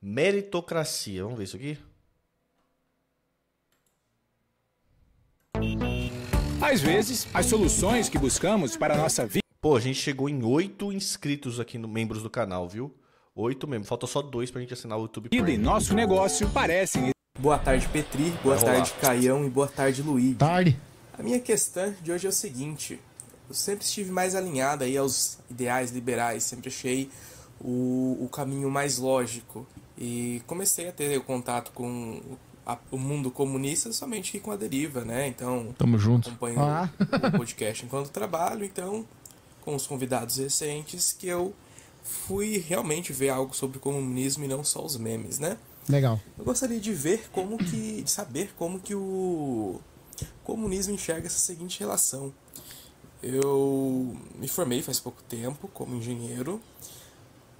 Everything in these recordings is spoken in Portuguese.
Meritocracia. Vamos ver isso aqui. Às vezes, as soluções que buscamos para a nossa vida. Pô, a gente chegou em oito inscritos aqui no membros do canal, viu? Oito mesmo. Falta só dois pra gente assinar o YouTube. Vida e nosso negócio parecem. Boa tarde, Petri. Boa Vai tarde, rolar. Caião. E boa tarde, Luiz. Tarde. A minha questão de hoje é o seguinte. Eu sempre estive mais alinhado aí aos ideais liberais. Sempre achei o, o caminho mais lógico e comecei a ter contato com o mundo comunista somente com a deriva, né? Então, Tamo junto. acompanho ah. o podcast enquanto trabalho, então com os convidados recentes que eu fui realmente ver algo sobre comunismo e não só os memes, né? Legal. Eu gostaria de ver como que, de saber como que o comunismo enxerga essa seguinte relação. Eu me formei faz pouco tempo como engenheiro,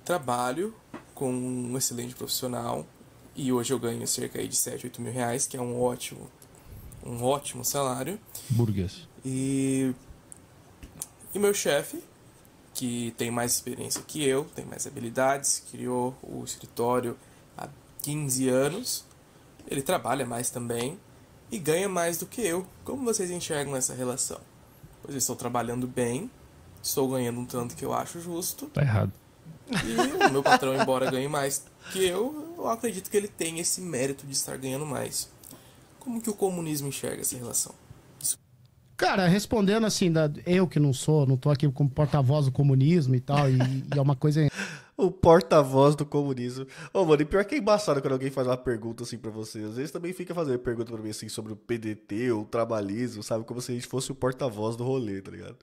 trabalho com um excelente profissional e hoje eu ganho cerca de 7, 8 mil reais, que é um ótimo, um ótimo salário. Burguês. E, e meu chefe, que tem mais experiência que eu, tem mais habilidades, criou o escritório há 15 anos, ele trabalha mais também e ganha mais do que eu. Como vocês enxergam essa relação? Pois eu estou trabalhando bem, estou ganhando um tanto que eu acho justo. Tá errado. E o meu patrão, embora ganhe mais que eu, eu acredito que ele tem esse mérito de estar ganhando mais. Como que o comunismo enxerga essa relação? Cara, respondendo assim, da, eu que não sou, não tô aqui como porta-voz do comunismo e tal, e, e é uma coisa. o porta-voz do comunismo. Ô, oh, mano, e pior que é embaçado quando alguém faz uma pergunta assim pra você. Às vezes também fica fazendo pergunta pra mim assim sobre o PDT ou o trabalhismo, sabe? Como se a gente fosse o porta-voz do rolê, tá ligado?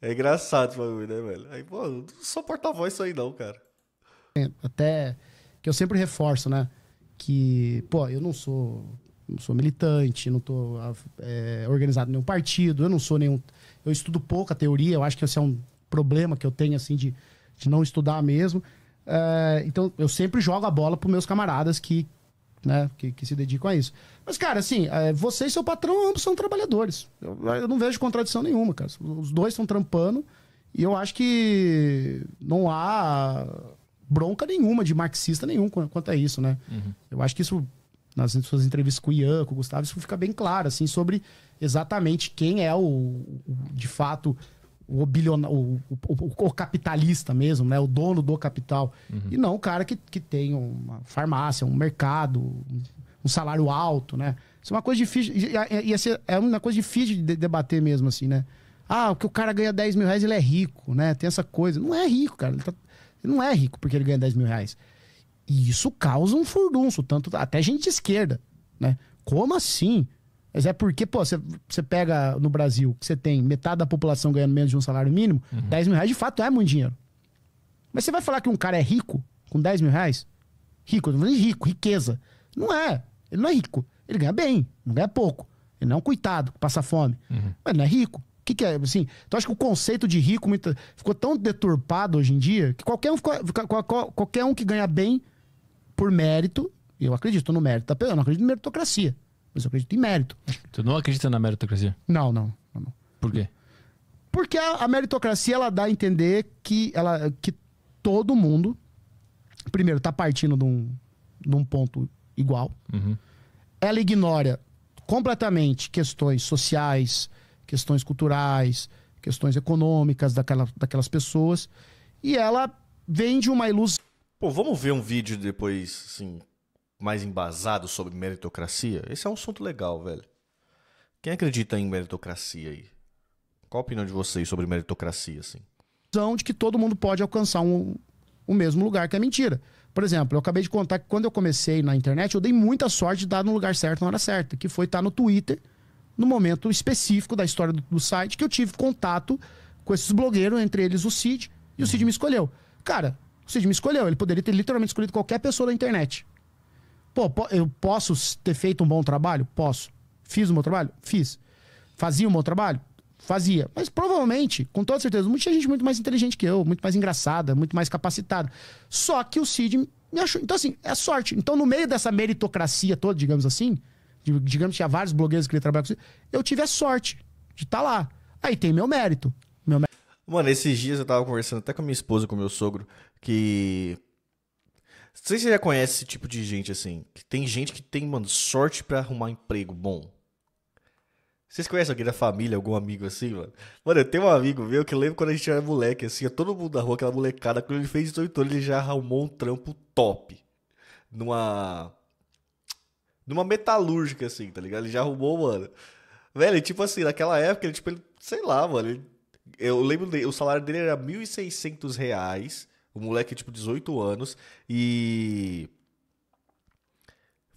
É engraçado esse bagulho, né, velho? Aí, pô, não sou porta-voz isso aí, não, cara. É, até que eu sempre reforço, né? Que, pô, eu não sou, não sou militante, não tô é, organizado em nenhum partido, eu não sou nenhum. Eu estudo pouca teoria, eu acho que esse é um problema que eu tenho, assim, de, de não estudar mesmo. É, então, eu sempre jogo a bola pros meus camaradas que, né, que, que se dedicam a isso. Mas, cara, assim, é, você e seu patrão ambos são trabalhadores. Eu, eu não vejo contradição nenhuma, cara. Os dois estão trampando e eu acho que não há bronca nenhuma de marxista nenhum quanto a isso, né? Uhum. Eu acho que isso, nas suas entrevistas com o Ian, com o Gustavo, isso fica bem claro, assim, sobre exatamente quem é o, o de fato o, bilionário, o, o, o, capitalista mesmo, né? O dono do capital. Uhum. E não o cara que, que tem uma farmácia, um mercado, um salário alto, né? Isso é uma coisa difícil. E, assim, é uma coisa difícil de debater mesmo, assim, né? Ah, o que o cara ganha 10 mil reais, ele é rico, né? Tem essa coisa. Não é rico, cara. Ele, tá... ele não é rico porque ele ganha 10 mil reais. E isso causa um furdunço, tanto até gente de esquerda, né? Como assim? Mas é porque, pô, você, você pega no Brasil, que você tem metade da população ganhando menos de um salário mínimo, uhum. 10 mil reais de fato é muito dinheiro. Mas você vai falar que um cara é rico com 10 mil reais? Rico, não rico, riqueza. Não é. Ele não é rico. Ele ganha bem, não ganha pouco. Ele não é um coitado que passa fome. Uhum. Mas não é rico. O que, que, é? Assim, então acho que o conceito de rico muito, ficou tão deturpado hoje em dia que qualquer um, qualquer um que ganha bem por mérito, eu acredito no mérito, eu não acredito em meritocracia mas eu acredito em mérito. Tu não acredita na meritocracia? Não, não. não, não. Por quê? Porque a, a, meritocracia ela dá a entender que, ela, que todo mundo, primeiro, está partindo de um, de um ponto igual. Uhum. Ela ignora completamente questões sociais, questões culturais, questões econômicas daquela, daquelas pessoas. E ela vende uma ilusão. Pô, vamos ver um vídeo depois, assim, mais embasado sobre meritocracia? Esse é um assunto legal, velho. Quem acredita em meritocracia aí? Qual a opinião de vocês sobre meritocracia, assim? De que todo mundo pode alcançar um, o mesmo lugar, que é mentira. Por exemplo, eu acabei de contar que quando eu comecei na internet, eu dei muita sorte de dar no lugar certo na hora certa, que foi estar no Twitter, no momento específico da história do, do site, que eu tive contato com esses blogueiros, entre eles o Cid, e o Cid uhum. me escolheu. Cara, o Cid me escolheu, ele poderia ter literalmente escolhido qualquer pessoa da internet. Pô, eu posso ter feito um bom trabalho? Posso. Fiz o meu trabalho? Fiz. Fazia o meu trabalho? Fazia. Mas provavelmente, com toda certeza, tinha gente muito mais inteligente que eu, muito mais engraçada, muito mais capacitada. Só que o Cid me achou. Então, assim, é sorte. Então, no meio dessa meritocracia toda, digamos assim, digamos que tinha vários blogueiros que queriam trabalhar com o Cid, eu tive a sorte de estar tá lá. Aí tem meu mérito. Meu mérito. Mano, esses dias eu tava conversando até com a minha esposa, com meu sogro, que não sei se você já conhece esse tipo de gente, assim. Que tem gente que tem, mano, sorte para arrumar emprego bom. Vocês conhecem alguém da família, algum amigo assim, mano? Mano, eu tenho um amigo meu que eu lembro quando a gente era moleque, assim, todo mundo da rua, aquela molecada, quando ele fez 18 anos, ele já arrumou um trampo top. Numa. Numa metalúrgica, assim, tá ligado? Ele já arrumou, mano. Velho, tipo assim, naquela época, ele, tipo, ele, sei lá, mano. Ele, eu lembro, dele, o salário dele era 1.600 reais o moleque, é, tipo, 18 anos e.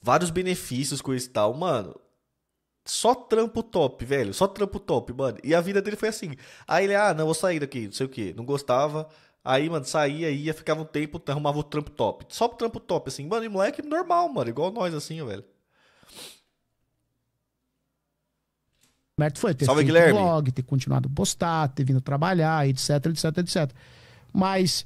Vários benefícios com esse tal, mano. Só trampo top, velho. Só trampo top, mano. E a vida dele foi assim. Aí ele, ah, não, vou sair daqui, não sei o que. Não gostava. Aí, mano, saía, ia, ficava um tempo, arrumava o trampo top. Só o trampo top, assim. Mano, e moleque normal, mano. Igual nós, assim, velho. Merto foi ter Salve, feito Guilherme. blog, ter continuado a postar, ter vindo trabalhar, etc, etc, etc. Mas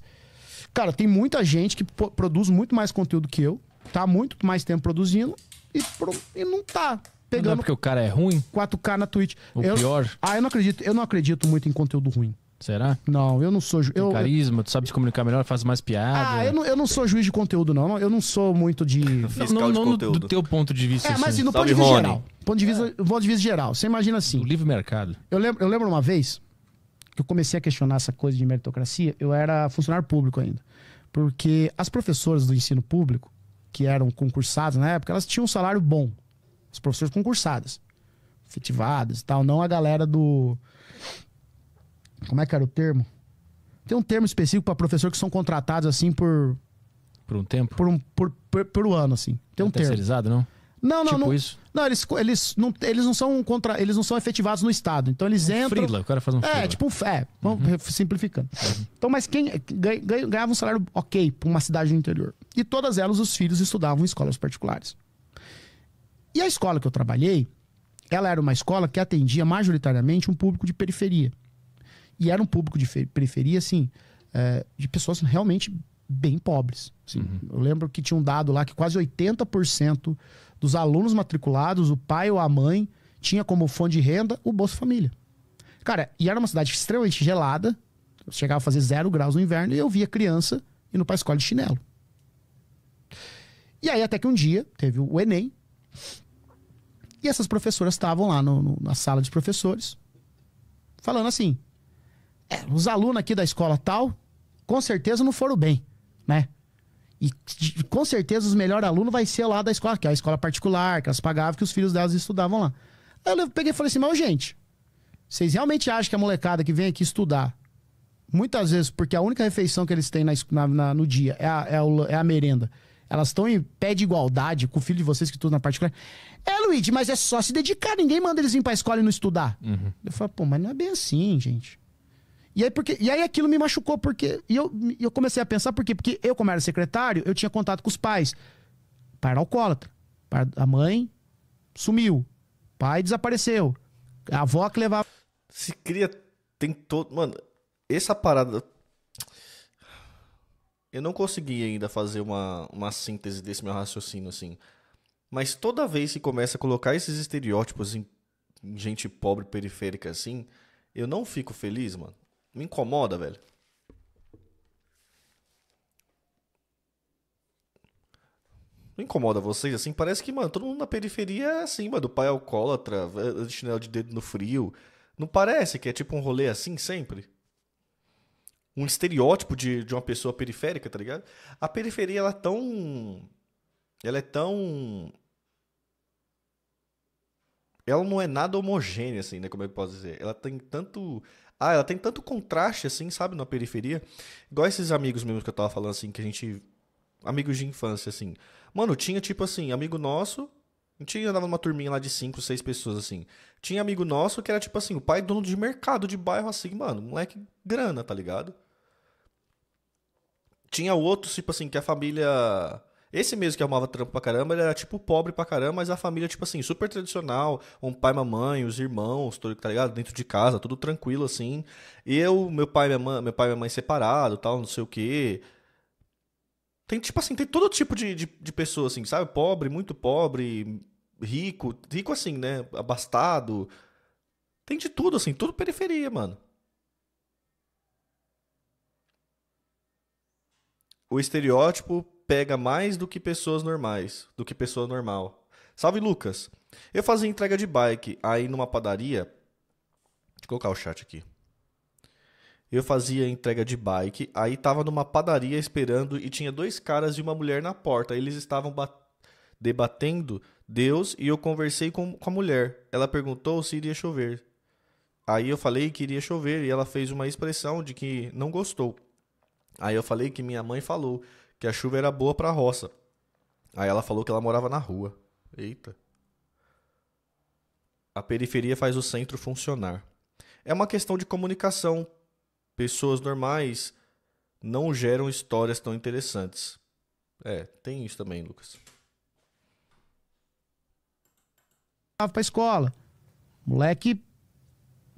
Cara, tem muita gente que produz muito mais conteúdo que eu, tá muito mais tempo produzindo e, pro e não tá pegando. Não é porque o cara é ruim? 4K na Twitch. O eu, pior. Ah, eu não acredito, eu não acredito muito em conteúdo ruim. Será? Não, eu não sou. juiz. Eu, carisma, tu sabe se comunicar melhor, faz mais piada. Ah, eu não, eu não sou juiz de conteúdo, não. Eu não sou muito de. não, não, não de do teu ponto de vista. É, assim. mas no ponto de vista geral. Ponto de vista, é. ponto de vista geral. Você imagina assim. O livre mercado. Eu lembro, eu lembro uma vez que eu comecei a questionar essa coisa de meritocracia, eu era funcionário público ainda. Porque as professoras do ensino público, que eram concursadas na época, elas tinham um salário bom. As professoras concursadas, efetivadas e tal, não a galera do. Como é que era o termo? Tem um termo específico para professor que são contratados assim por. Por um tempo? Por um, por, por, por um ano, assim. Tem um termo. Terceirizado, não? Não, não, tipo não. Isso? Não, eles, eles, não, eles não são contra, eles não são efetivados no estado. Então eles um entram. Frila, o cara faz um frila. É, tipo um é, uhum. vamos uhum. simplificando. Uhum. Então, mas quem ganhava um salário OK para uma cidade do interior. E todas elas os filhos estudavam em escolas particulares. E a escola que eu trabalhei, ela era uma escola que atendia majoritariamente um público de periferia. E era um público de periferia, assim, é, de pessoas realmente bem pobres. Assim. Uhum. Eu lembro que tinha um dado lá que quase 80% dos alunos matriculados, o pai ou a mãe tinha como fonte de renda o Bolsa Família. Cara, e era uma cidade extremamente gelada, chegava a fazer zero graus no inverno, e eu via criança indo pra escola de chinelo. E aí, até que um dia, teve o Enem, e essas professoras estavam lá no, no, na sala de professores, falando assim: é, os alunos aqui da escola tal, com certeza não foram bem, né? E com certeza os melhores alunos vai ser lá da escola, que é a escola particular, que elas pagavam, que os filhos delas estudavam lá. Aí eu peguei e falei assim, mas gente, vocês realmente acham que a molecada que vem aqui estudar, muitas vezes, porque a única refeição que eles têm na, na no dia é a, é a, é a merenda, elas estão em pé de igualdade com o filho de vocês que estudam na particular. É, Luiz, mas é só se dedicar, ninguém manda eles vir pra escola e não estudar. Uhum. Eu falei pô, mas não é bem assim, gente. E aí, porque, e aí aquilo me machucou, porque. E eu, eu comecei a pensar por quê? Porque eu, como era secretário, eu tinha contato com os pais. Pai era alcoólatra. Pai, a mãe sumiu. Pai desapareceu. A avó que levava. Se cria. Tem todo. Mano, essa parada. Eu não consegui ainda fazer uma, uma síntese desse meu raciocínio, assim. Mas toda vez que começa a colocar esses estereótipos em gente pobre periférica assim, eu não fico feliz, mano. Me incomoda, velho. Não incomoda vocês, assim? Parece que, mano, todo mundo na periferia é assim, mano. do pai alcoólatra, é chinelo de dedo no frio. Não parece que é tipo um rolê assim sempre? Um estereótipo de, de uma pessoa periférica, tá ligado? A periferia, ela é tão. Ela é tão. Ela não é nada homogênea, assim, né? Como eu posso dizer. Ela tem tanto ah, ela tem tanto contraste, assim, sabe, na periferia. Igual esses amigos mesmo que eu tava falando, assim, que a gente. Amigos de infância, assim. Mano, tinha, tipo assim, amigo nosso. Tinha, andava numa turminha lá de cinco, seis pessoas, assim. Tinha amigo nosso que era, tipo assim, o pai dono de mercado de bairro, assim, mano. Moleque grana, tá ligado? Tinha outros, tipo assim, que a família esse mesmo que arrumava trampo pra caramba, ele era tipo pobre pra caramba, mas a família, tipo assim, super tradicional. Um pai, mamãe, os irmãos, tudo, tá ligado? Dentro de casa, tudo tranquilo, assim. E eu, meu pai, minha mãe, meu pai e minha mãe separado, tal, não sei o quê. Tem, tipo assim, tem todo tipo de, de, de pessoa, assim, sabe? Pobre, muito pobre, rico, rico assim, né? Abastado. Tem de tudo, assim, tudo periferia, mano. O estereótipo pega mais do que pessoas normais, do que pessoa normal. Salve Lucas. Eu fazia entrega de bike aí numa padaria. Deixa eu colocar o chat aqui. Eu fazia entrega de bike, aí tava numa padaria esperando e tinha dois caras e uma mulher na porta. Eles estavam debatendo Deus e eu conversei com, com a mulher. Ela perguntou se iria chover. Aí eu falei que iria chover e ela fez uma expressão de que não gostou. Aí eu falei que minha mãe falou que a chuva era boa pra roça. Aí ela falou que ela morava na rua. Eita. A periferia faz o centro funcionar. É uma questão de comunicação. Pessoas normais não geram histórias tão interessantes. É, tem isso também, Lucas. Tava pra escola. Moleque,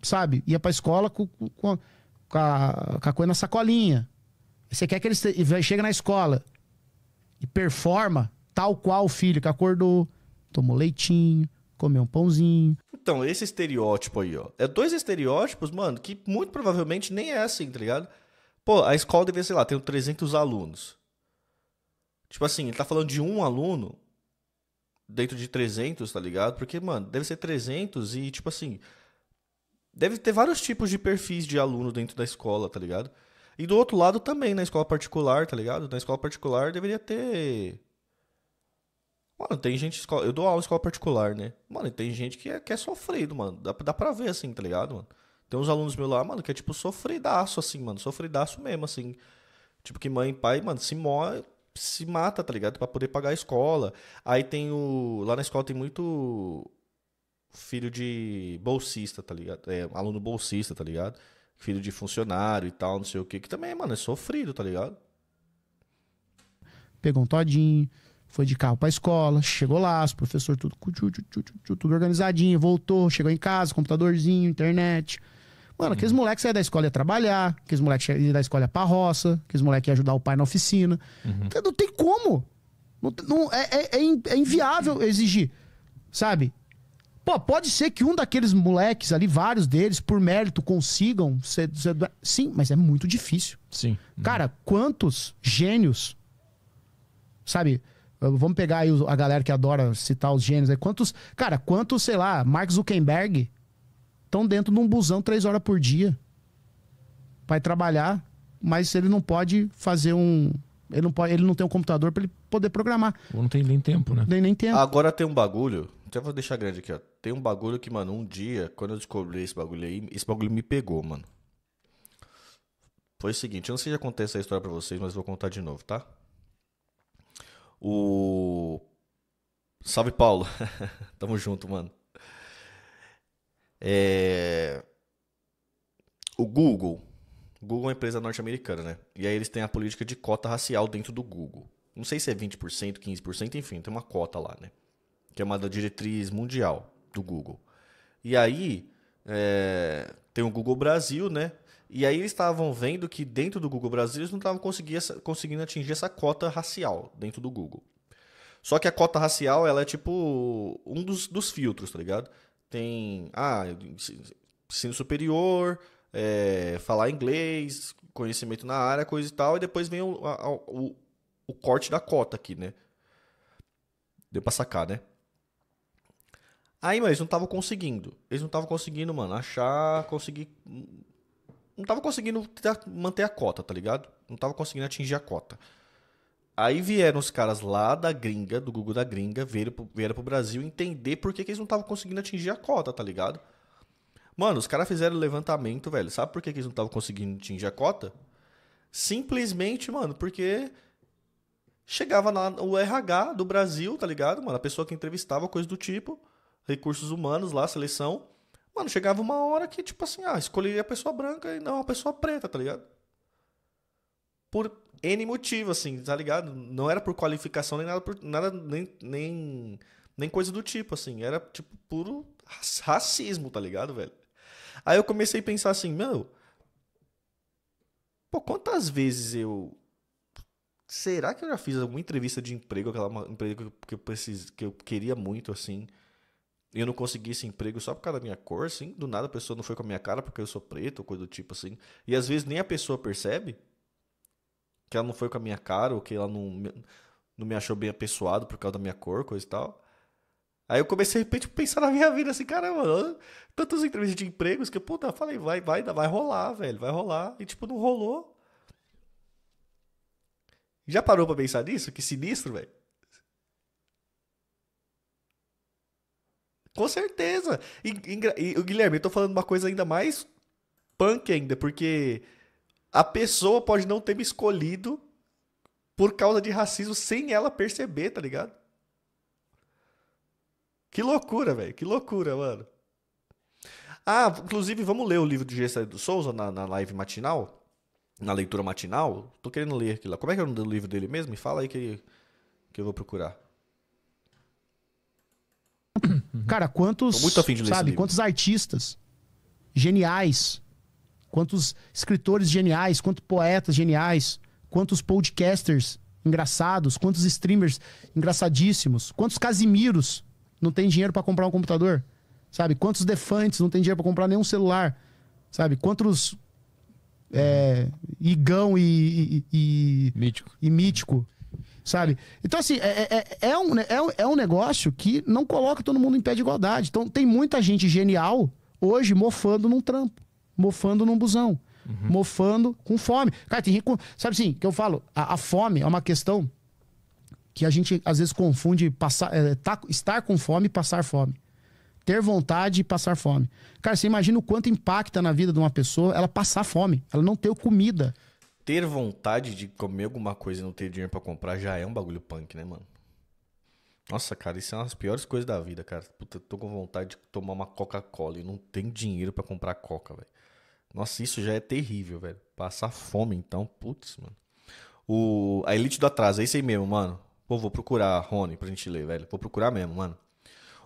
sabe, ia pra escola com, com, com, a, com a coisa na sacolinha. Você quer que ele chegue na escola e performa tal qual o filho que acordou, tomou leitinho, comeu um pãozinho. Então, esse estereótipo aí, ó. É dois estereótipos, mano, que muito provavelmente nem é assim, tá ligado? Pô, a escola deve, sei lá, tem 300 alunos. Tipo assim, ele tá falando de um aluno dentro de 300, tá ligado? Porque, mano, deve ser 300 e, tipo assim, deve ter vários tipos de perfis de aluno dentro da escola, tá ligado? E do outro lado também, na escola particular, tá ligado? Na escola particular deveria ter. Mano, tem gente. Eu dou aula em escola particular, né? Mano, tem gente que é, que é sofrido, mano. Dá, dá pra ver, assim, tá ligado, mano? Tem uns alunos meus lá, mano, que é tipo sofridaço, assim, mano. Sofridaço mesmo, assim. Tipo, que mãe e pai, mano, se morre se mata, tá ligado? Pra poder pagar a escola. Aí tem o. Lá na escola tem muito filho de bolsista, tá ligado? É, aluno bolsista, tá ligado? filho de funcionário e tal, não sei o que, que também, mano, é sofrido, tá ligado? Pegou um todinho, foi de carro pra escola, chegou lá, os professores tudo, tudo organizadinho, voltou, chegou em casa, computadorzinho, internet. Mano, aqueles uhum. moleques saíram da escola ia trabalhar, aqueles moleques iam da escola ia pra roça, aqueles moleques iam ajudar o pai na oficina. Uhum. Não tem como. Não, não é, é, é, é inviável exigir, sabe? Pô, pode ser que um daqueles moleques ali, vários deles, por mérito, consigam ser. ser sim, mas é muito difícil. Sim. Cara, quantos gênios. Sabe? Vamos pegar aí a galera que adora citar os gênios. Aí. Quantos. Cara, quantos, sei lá, Mark Zuckerberg estão dentro de um busão três horas por dia. Vai trabalhar, mas ele não pode fazer um. Ele não, pode, ele não tem um computador para ele poder programar. Ou não tem nem tempo, né? Nem, nem tempo. Agora tem um bagulho. Até vou deixar grande aqui, ó tem um bagulho que, mano, um dia, quando eu descobri esse bagulho aí, esse bagulho me pegou, mano. Foi o seguinte, eu não sei se já contei essa história pra vocês, mas vou contar de novo, tá? O. Salve Paulo! Tamo junto, mano. É... O Google. O Google é uma empresa norte-americana, né? E aí eles têm a política de cota racial dentro do Google. Não sei se é 20%, 15%, enfim, tem uma cota lá, né? Que é uma da diretriz mundial do Google. E aí é, tem o Google Brasil, né? E aí eles estavam vendo que dentro do Google Brasil eles não estavam conseguindo atingir essa cota racial dentro do Google. Só que a cota racial ela é tipo um dos, dos filtros, tá ligado? Tem ah, ensino superior, é, falar inglês, conhecimento na área, coisa e tal, e depois vem o, a, o, o corte da cota aqui, né? Deu pra sacar, né? Aí, mas eles não estavam conseguindo. Eles não estavam conseguindo, mano, achar, conseguir. Não estavam conseguindo manter a cota, tá ligado? Não estavam conseguindo atingir a cota. Aí vieram os caras lá da gringa, do Google da gringa, vieram pro, vieram pro Brasil entender por que, que eles não estavam conseguindo atingir a cota, tá ligado? Mano, os caras fizeram levantamento, velho. Sabe por que, que eles não estavam conseguindo atingir a cota? Simplesmente, mano, porque chegava lá o RH do Brasil, tá ligado? Mano, a pessoa que entrevistava, coisa do tipo recursos humanos lá, seleção. Mano, chegava uma hora que, tipo assim, ah, escolheria a pessoa branca e não a pessoa preta, tá ligado? Por N motivo, assim, tá ligado? Não era por qualificação nem nada, por, nada nem, nem, nem coisa do tipo, assim. Era, tipo, puro racismo, tá ligado, velho? Aí eu comecei a pensar assim, meu. Pô, quantas vezes eu. Será que eu já fiz alguma entrevista de emprego, aquela empresa que eu, que eu, precis, que eu queria muito, assim? eu não consegui esse emprego só por causa da minha cor, assim. Do nada a pessoa não foi com a minha cara porque eu sou preto ou coisa do tipo assim. E às vezes nem a pessoa percebe que ela não foi com a minha cara ou que ela não, não me achou bem apessoado por causa da minha cor, coisa e tal. Aí eu comecei, de repente, a pensar na minha vida assim, caramba, tantas entrevistas de empregos que, puta, eu falei, vai, vai, vai rolar, velho, vai rolar. E, tipo, não rolou. Já parou pra pensar nisso? Que sinistro, velho. Com certeza. E, e, e, Guilherme, eu tô falando uma coisa ainda mais punk ainda, porque a pessoa pode não ter me escolhido por causa de racismo sem ela perceber, tá ligado? Que loucura, velho. Que loucura, mano. Ah, inclusive, vamos ler o livro de Gessa do Souza na, na live matinal? Na leitura matinal? Tô querendo ler aquilo lá. Como é que é o nome do livro dele mesmo? Me fala aí que, que eu vou procurar. Cara, quantos. sabe, quantos artistas geniais, quantos escritores geniais, quantos poetas geniais, quantos podcasters engraçados, quantos streamers engraçadíssimos, quantos Casimiros não tem dinheiro para comprar um computador, sabe? Quantos Defantes não tem dinheiro para comprar nenhum celular, sabe? Quantos é, Igão e, e, e, Mítico. e Mítico sabe? Então, assim, é, é, é, é um, né, é, é um negócio que não coloca todo mundo em pé de igualdade. Então, tem muita gente genial hoje mofando num trampo, mofando num busão, uhum. mofando com fome. Cara, tem rico. Sabe assim, que eu falo, a, a fome é uma questão que a gente às vezes confunde passar, é, tá, estar com fome e passar fome. Ter vontade e passar fome. Cara, você imagina o quanto impacta na vida de uma pessoa ela passar fome, ela não ter comida ter vontade de comer alguma coisa e não ter dinheiro para comprar já é um bagulho punk, né, mano? Nossa, cara, isso é uma das piores coisas da vida, cara. Puta, tô com vontade de tomar uma Coca-Cola e não tenho dinheiro para comprar Coca, velho. Nossa, isso já é terrível, velho. Passar fome, então, putz, mano. O... A Elite do Atraso, é isso aí mesmo, mano. Pô, vou procurar, Rony, pra gente ler, velho. Vou procurar mesmo, mano.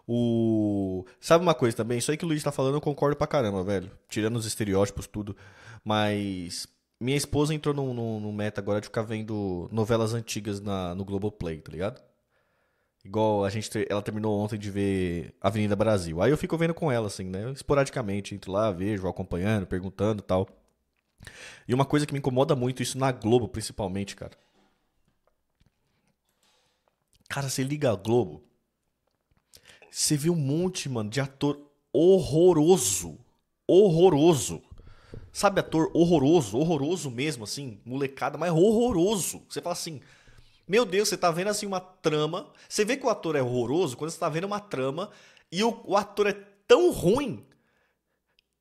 O... Sabe uma coisa também? Isso aí que o Luiz tá falando, eu concordo pra caramba, velho. Tirando os estereótipos, tudo. Mas minha esposa entrou no, no, no, meta agora de ficar vendo novelas antigas na, no Globoplay, tá ligado? Igual a gente. Ela terminou ontem de ver Avenida Brasil. Aí eu fico vendo com ela, assim, né? esporadicamente, entro lá, vejo, acompanhando, perguntando tal. E uma coisa que me incomoda muito, isso na Globo, principalmente, cara. Cara, você liga a Globo. Você vê um monte, mano, de ator horroroso. Horroroso Sabe, ator horroroso, horroroso mesmo, assim, molecada, mas horroroso. Você fala assim, meu Deus, você tá vendo assim uma trama. Você vê que o ator é horroroso quando você tá vendo uma trama e o, o ator é tão ruim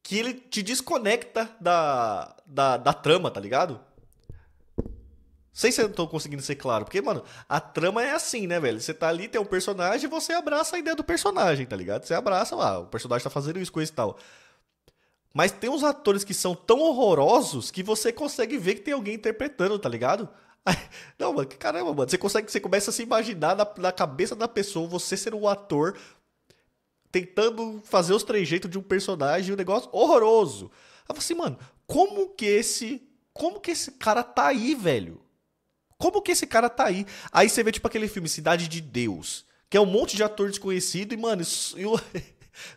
que ele te desconecta da, da, da trama, tá ligado? Sei se eu não tô conseguindo ser claro, porque, mano, a trama é assim, né, velho? Você tá ali, tem um personagem, você abraça a ideia do personagem, tá ligado? Você abraça lá, ah, o personagem tá fazendo isso, coisa e tal. Mas tem uns atores que são tão horrorosos que você consegue ver que tem alguém interpretando, tá ligado? Não, mano, caramba, mano. Você consegue, você começa a se imaginar na, na cabeça da pessoa, você ser um ator tentando fazer os trejeitos de um personagem, um negócio horroroso. Aí você, assim, mano, como que esse, como que esse cara tá aí, velho? Como que esse cara tá aí? Aí você vê tipo aquele filme Cidade de Deus, que é um monte de ator desconhecido e mano, isso, eu...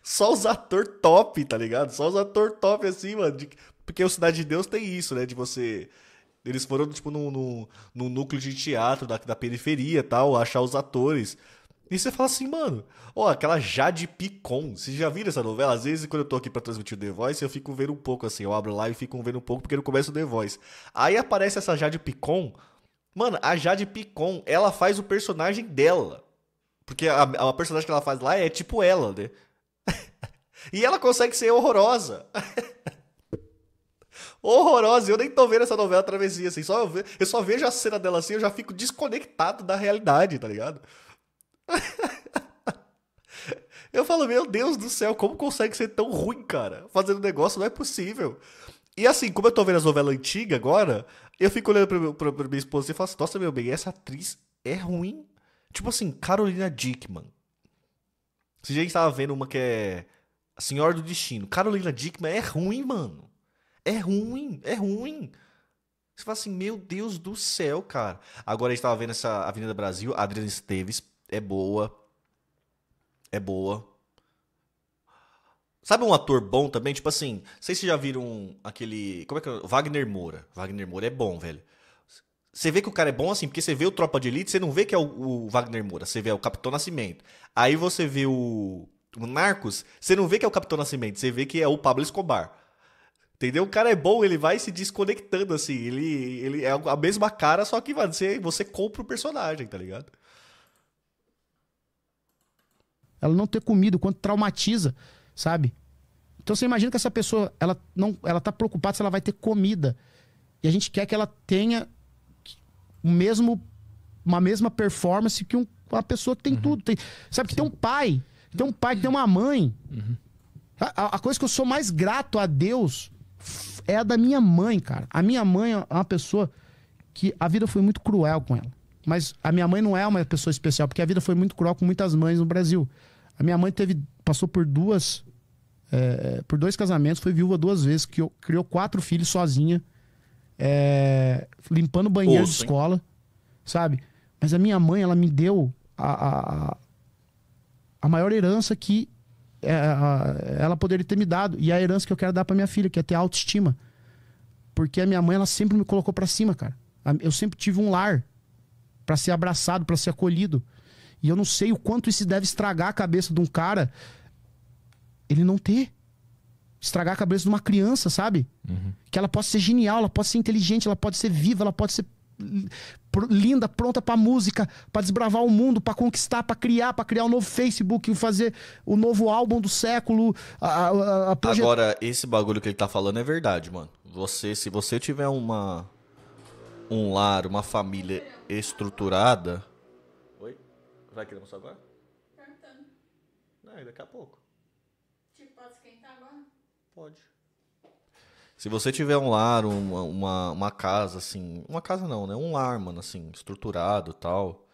Só os ator top, tá ligado? Só os ator top, assim, mano. De... Porque o Cidade de Deus tem isso, né? De você. Eles foram, tipo, num, num, num núcleo de teatro da, da periferia tal, achar os atores. E você fala assim, mano, ó, aquela Jade Picon, vocês já viram essa novela? Às vezes, quando eu tô aqui pra transmitir o The Voice, eu fico vendo um pouco, assim, eu abro lá e fico vendo um pouco, porque não começo é o The Voice. Aí aparece essa Jade Picon, mano, a Jade Picon, ela faz o personagem dela. Porque a, a personagem que ela faz lá é tipo ela, né? e ela consegue ser horrorosa. horrorosa. Eu nem tô vendo essa novela travessia, assim. Só eu, ve... eu só vejo a cena dela assim, eu já fico desconectado da realidade, tá ligado? eu falo, meu Deus do céu, como consegue ser tão ruim, cara? Fazendo negócio não é possível. E assim, como eu tô vendo as novelas antigas agora, eu fico olhando pra, meu, pra, pra minha esposa e falo assim, nossa, meu bem, essa atriz é ruim. Tipo assim, Carolina Dickman se a gente tava vendo uma que é A Senhora do Destino. Carolina Dickman é ruim, mano. É ruim, é ruim. Você fala assim, meu Deus do céu, cara. Agora a gente tava vendo essa Avenida Brasil, Adriana Esteves, é boa. É boa. Sabe um ator bom também? Tipo assim, não sei se vocês já viram aquele. Como é que é? Wagner Moura. Wagner Moura é bom, velho. Você vê que o cara é bom assim, porque você vê o Tropa de Elite, você não vê que é o, o Wagner Moura, você vê é o Capitão Nascimento. Aí você vê o, o Narcos, você não vê que é o Capitão Nascimento, você vê que é o Pablo Escobar. Entendeu? O cara é bom, ele vai se desconectando, assim. Ele, ele é a mesma cara, só que você, você compra o personagem, tá ligado? Ela não ter comido, quanto traumatiza, sabe? Então você imagina que essa pessoa, ela não, ela tá preocupada se ela vai ter comida. E a gente quer que ela tenha o mesmo, uma mesma performance que um, uma pessoa que tem uhum. tudo. Tem, sabe que Sim. tem um pai, tem um pai, tem uma mãe. Uhum. A, a, coisa que eu sou mais grato a Deus é a da minha mãe, cara. A minha mãe é uma pessoa que a vida foi muito cruel com ela. Mas a minha mãe não é uma pessoa especial, porque a vida foi muito cruel com muitas mães no Brasil. A minha mãe teve, passou por duas, é, por dois casamentos, foi viúva duas vezes, criou, criou quatro filhos sozinha é, limpando banheiro de escola, hein? sabe? Mas a minha mãe, ela me deu a, a, a maior herança que é, ela poderia ter me dado. E a herança que eu quero dar para minha filha, que é ter autoestima. Porque a minha mãe, ela sempre me colocou para cima, cara. Eu sempre tive um lar para ser abraçado, para ser acolhido. E eu não sei o quanto isso deve estragar a cabeça de um cara ele não ter estragar a cabeça de uma criança, sabe? Uhum. Que ela possa ser genial, ela possa ser inteligente, ela pode ser viva, ela pode ser linda, pronta para música, para desbravar o mundo, para conquistar, para criar, para criar o um novo Facebook, fazer o novo álbum do século. A, a, a projet... Agora, esse bagulho que ele tá falando é verdade, mano. Você, se você tiver uma um lar, uma família estruturada. Oi? Vai querer mostrar agora? Perguntando. Tá. Não, daqui a pouco. Pode. Se você tiver um lar, uma, uma, uma casa, assim. Uma casa não, né? Um lar, mano, assim, estruturado tal.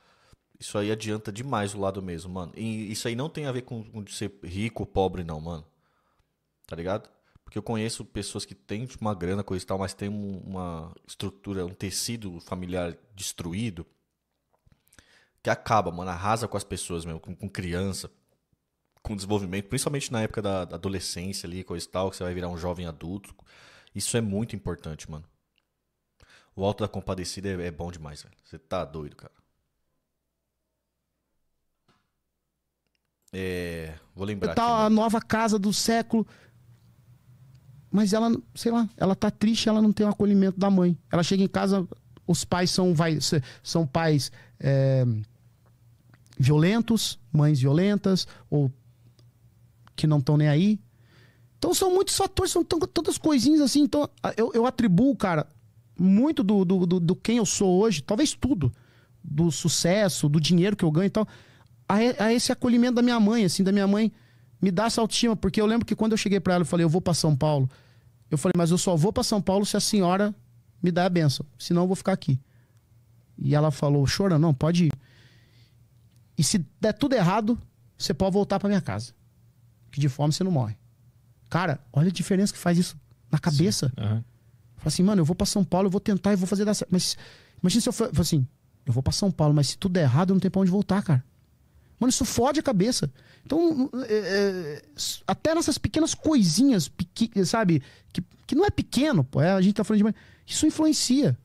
Isso aí adianta demais o lado mesmo, mano. E isso aí não tem a ver com, com ser rico ou pobre, não, mano. Tá ligado? Porque eu conheço pessoas que têm tipo, uma grana, coisa e tal, mas tem uma estrutura, um tecido familiar destruído que acaba, mano, arrasa com as pessoas mesmo, com, com criança com desenvolvimento, principalmente na época da, adolescência ali, coisa e tal, que você vai virar um jovem adulto. Isso é muito importante, mano. O Alto da Compadecida é, é bom demais, velho. Você tá doido, cara. É, vou lembrar. Tá aqui, a nova casa do século. Mas ela, sei lá, ela tá triste, ela não tem o acolhimento da mãe. Ela chega em casa, os pais são, vai, são pais é, violentos, mães violentas, ou que não estão nem aí. Então são muitos fatores, são tantas coisinhas assim. Então eu, eu atribuo, cara, muito do, do, do, do, quem eu sou hoje, talvez tudo, do sucesso, do dinheiro que eu ganho e tal, a, a esse acolhimento da minha mãe, assim, da minha mãe me dá essa autoestima, porque eu lembro que quando eu cheguei para ela, eu falei, eu vou para São Paulo. Eu falei, mas eu só vou para São Paulo se a senhora me dá a benção, senão eu vou ficar aqui. E ela falou, chora não, pode ir. E se der tudo errado, você pode voltar para minha casa que de fome você não morre. Cara, olha a diferença que faz isso na cabeça. Uhum. Fala assim, mano, eu vou para São Paulo, eu vou tentar e vou fazer dar certo. Mas imagina se eu for assim, eu vou para São Paulo, mas se tudo der errado, eu não tenho pra onde voltar, cara. Mano, isso fode a cabeça. Então, é, é, até nessas pequenas coisinhas, pequ... sabe? Que, que não é pequeno, pô. É, a gente tá falando de. Isso influencia.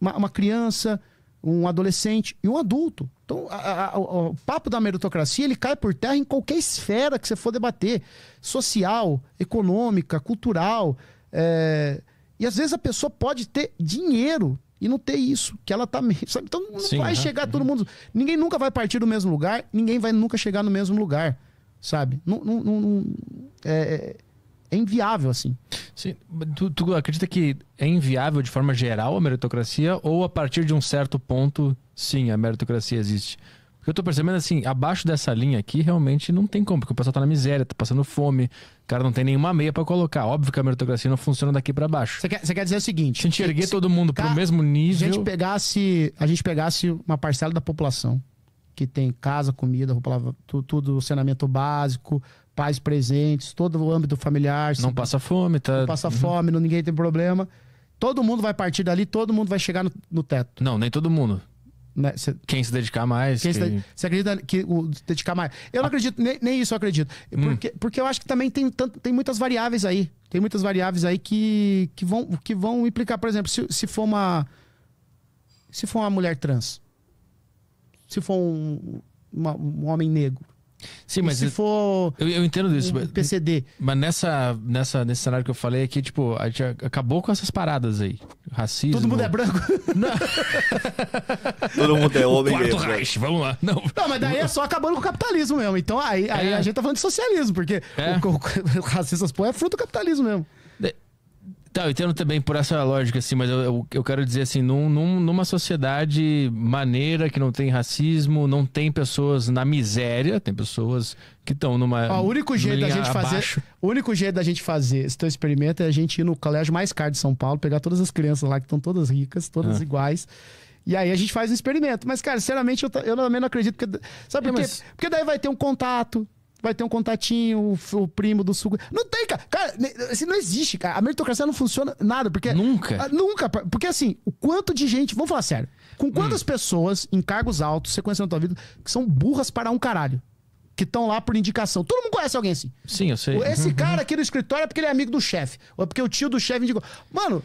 Uma, uma criança, um adolescente e um adulto. Então, a, a, o papo da meritocracia ele cai por terra em qualquer esfera que você for debater, social, econômica, cultural. É... E às vezes a pessoa pode ter dinheiro e não ter isso, que ela tá sabe? Então não Sim, vai uhum, chegar todo uhum. mundo. Ninguém nunca vai partir do mesmo lugar, ninguém vai nunca chegar no mesmo lugar, sabe? Não, não, não é... é é inviável, assim. Sim. Tu, tu, acredita que é inviável de forma geral a meritocracia ou a partir de um certo ponto, sim, a meritocracia existe? Porque eu tô percebendo assim, abaixo dessa linha aqui, realmente não tem como, porque o pessoal tá na miséria, tá passando fome, o cara não tem nenhuma meia para colocar. Óbvio que a meritocracia não funciona daqui para baixo. Você quer, quer, dizer o seguinte: se a gente erguer se, todo mundo cara, o mesmo nível. A gente, pegasse, a gente pegasse uma parcela da população que tem casa, comida, tudo, tudo saneamento básico, pais presentes, todo o âmbito familiar. Não passa fome, tá? Não passa uhum. fome, não, ninguém tem problema. Todo mundo vai partir dali, todo mundo vai chegar no, no teto. Não, nem todo mundo. Né? Cê... Quem se dedicar mais. Quem que... se... Você acredita que o dedicar mais? Eu ah. não acredito, nem, nem, isso eu acredito. Hum. Porque, hum. porque eu acho que também tem, tanto, tem muitas variáveis aí. Tem muitas variáveis aí que, que, vão, que vão implicar. Por exemplo, se, se for uma. Se for uma mulher trans. Se for um, uma, um homem negro Sim, mas e se eu, for eu, eu entendo isso, um PCD. Mas nessa, nessa nesse cenário que eu falei aqui, tipo, a gente acabou com essas paradas aí, racismo. Todo mundo é branco. Não. Todo mundo é homem. Quarto mesmo. Reich, vamos lá. Não. Não, mas daí é só acabando com o capitalismo mesmo. Então aí, aí é. a gente tá falando de socialismo, porque é. o, o, o racismo é fruto do capitalismo mesmo. Tá, eu entendo também por essa lógica, assim, mas eu, eu quero dizer assim, num, num, numa sociedade maneira, que não tem racismo, não tem pessoas na miséria, tem pessoas que estão numa. Ó, o único jeito da gente abaixo. fazer. O único jeito da gente fazer esse teu experimento é a gente ir no colégio mais caro de São Paulo, pegar todas as crianças lá que estão todas ricas, todas ah. iguais. E aí a gente faz um experimento. Mas, cara, sinceramente, eu, eu também não acredito. Porque, sabe é, por quê? Mas... Porque daí vai ter um contato, vai ter um contatinho, o, o primo do suco. Não tem, cara. Cara, assim, não existe, cara. A meritocracia não funciona nada, porque. Nunca. A, ah, nunca. Porque assim, o quanto de gente. Vamos falar sério. Com quantas hum. pessoas em cargos altos você conhece na tua vida que são burras para um caralho? Que estão lá por indicação. Todo mundo conhece alguém assim. Sim, eu sei. Esse uhum. cara aqui no escritório é porque ele é amigo do chefe. Ou é porque o tio do chefe indicou. Mano,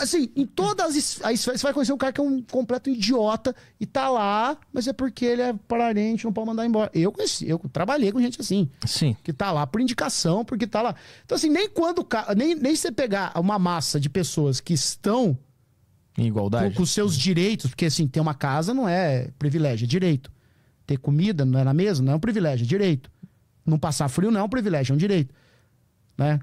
assim, em todas as. Aí você vai conhecer um cara que é um completo idiota e tá lá, mas é porque ele é parente, não pode mandar embora. Eu conheci, eu trabalhei com gente assim. Sim. Que tá lá por indicação, porque tá lá. Então, assim, nem quando. Nem, nem você pegar uma massa de pessoas que estão. Em igualdade. Com, com seus direitos, porque assim, ter uma casa não é privilégio, é direito. Ter comida não é na mesa, não é um privilégio, é direito. Não passar frio não é um privilégio, é um direito. Né?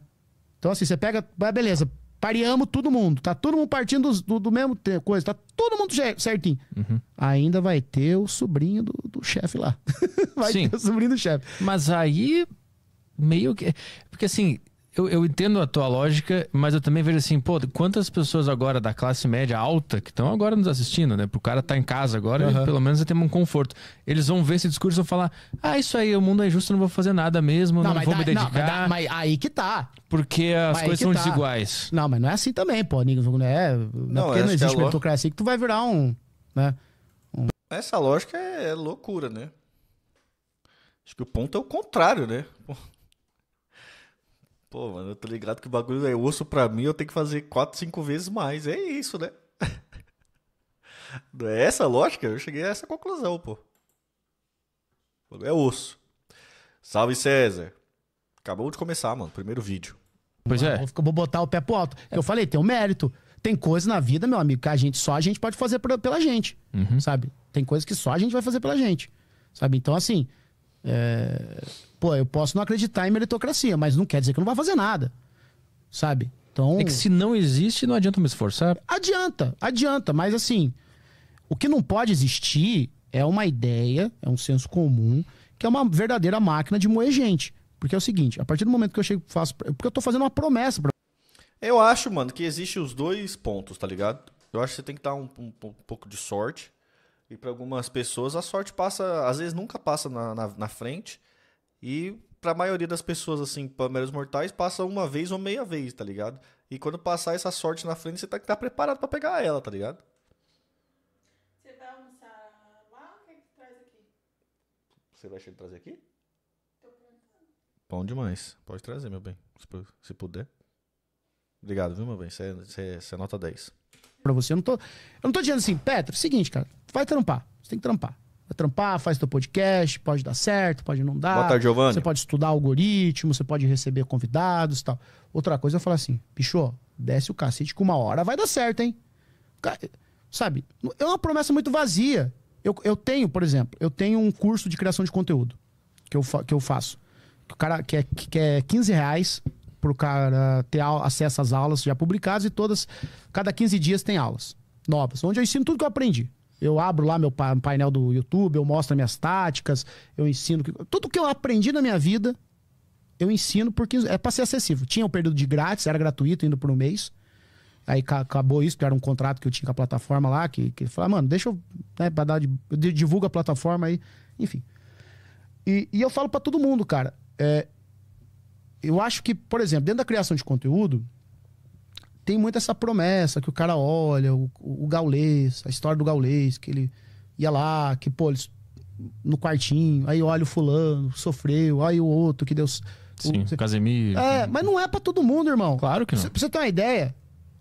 Então, assim, você pega. Beleza, Pareamos todo mundo. Tá todo mundo partindo do, do, do mesmo coisa. Tá todo mundo certinho. Uhum. Ainda vai ter o sobrinho do, do chefe lá. vai Sim. ter o sobrinho do chefe. Mas aí, meio que. Porque assim, eu, eu entendo a tua lógica, mas eu também vejo assim, pô, quantas pessoas agora da classe média alta que estão agora nos assistindo, né? Pro cara tá em casa agora, uhum. pelo menos tem um conforto. Eles vão ver esse discurso e vão falar: ah, isso aí, o mundo é justo, não vou fazer nada mesmo, não, não vou dá, me dedicar. Não, mas, dá, mas, aí que tá. Porque as mas coisas são tá. desiguais. Não, mas não é assim também, pô, Nico. Não é, não, é. porque não é existe é meritocracia que tu vai virar um. Né, um... Essa lógica é loucura, né? Acho que o ponto é o contrário, né? Pô. Pô, mano, eu tô ligado que o bagulho é osso pra mim, eu tenho que fazer 4, 5 vezes mais. É isso, né? é essa a lógica? Eu cheguei a essa conclusão, pô. É osso. Salve, César. Acabou de começar, mano. Primeiro vídeo. Pois é. Eu vou botar o pé pro alto. Eu falei, tem um mérito. Tem coisa na vida, meu amigo, que a gente só a gente pode fazer pela gente. Uhum. Sabe? Tem coisa que só a gente vai fazer pela gente. Sabe? Então, assim, é, pô, eu posso não acreditar em meritocracia, mas não quer dizer que eu não vai fazer nada. Sabe? Então, é que se não existe, não adianta me esforçar. Adianta, adianta, mas assim, o que não pode existir é uma ideia, é um senso comum, que é uma verdadeira máquina de moer gente. Porque é o seguinte, a partir do momento que eu chego, faço, porque eu tô fazendo uma promessa para Eu acho, mano, que existe os dois pontos, tá ligado? Eu acho que você tem que dar um, um, um pouco de sorte e para algumas pessoas a sorte passa, às vezes nunca passa na, na, na frente. E para a maioria das pessoas, assim, para meros mortais, passa uma vez ou meia vez, tá ligado? E quando passar essa sorte na frente, você tem tá, que estar tá preparado para pegar ela, tá ligado? Você vai almoçar lá ou o que traz aqui? Você vai trazer aqui? Tô perguntando. Bom demais. Pode trazer, meu bem, se, puder. Obrigado, viu, meu bem? Você é nota 10 para você. Eu não, tô, eu não tô dizendo assim, Petro, seguinte, cara, vai trampar. Você tem que trampar. Vai trampar, faz teu podcast, pode dar certo, pode não dar. Boa tarde, Giovanni. Você pode estudar algoritmo, você pode receber convidados tal. Outra coisa é falar assim, bicho, desce o cacete que uma hora vai dar certo, hein? Sabe, é uma promessa muito vazia. Eu, eu tenho, por exemplo, eu tenho um curso de criação de conteúdo que eu, que eu faço. Que o cara que é, que é 15 reais pro cara ter acesso às aulas já publicadas e todas, cada 15 dias tem aulas novas, onde eu ensino tudo que eu aprendi. Eu abro lá meu painel do YouTube, eu mostro minhas táticas, eu ensino. Tudo que eu aprendi na minha vida, eu ensino porque é para ser acessível. Tinha um período de grátis, era gratuito, indo por um mês. Aí acabou isso, porque era um contrato que eu tinha com a plataforma lá, que, que falava, ah, mano, deixa eu. Né, pra dar, eu divulgo a plataforma aí, enfim. E, e eu falo para todo mundo, cara, é, eu acho que, por exemplo, dentro da criação de conteúdo, tem muito essa promessa que o cara olha, o, o, gaulês, a história do gaulês, que ele ia lá, que, pô, eles, no quartinho, aí olha o fulano, sofreu, aí o outro que deu. Sim, o, Casemiro. É, mas não é para todo mundo, irmão. Claro que não. Pra você ter uma ideia,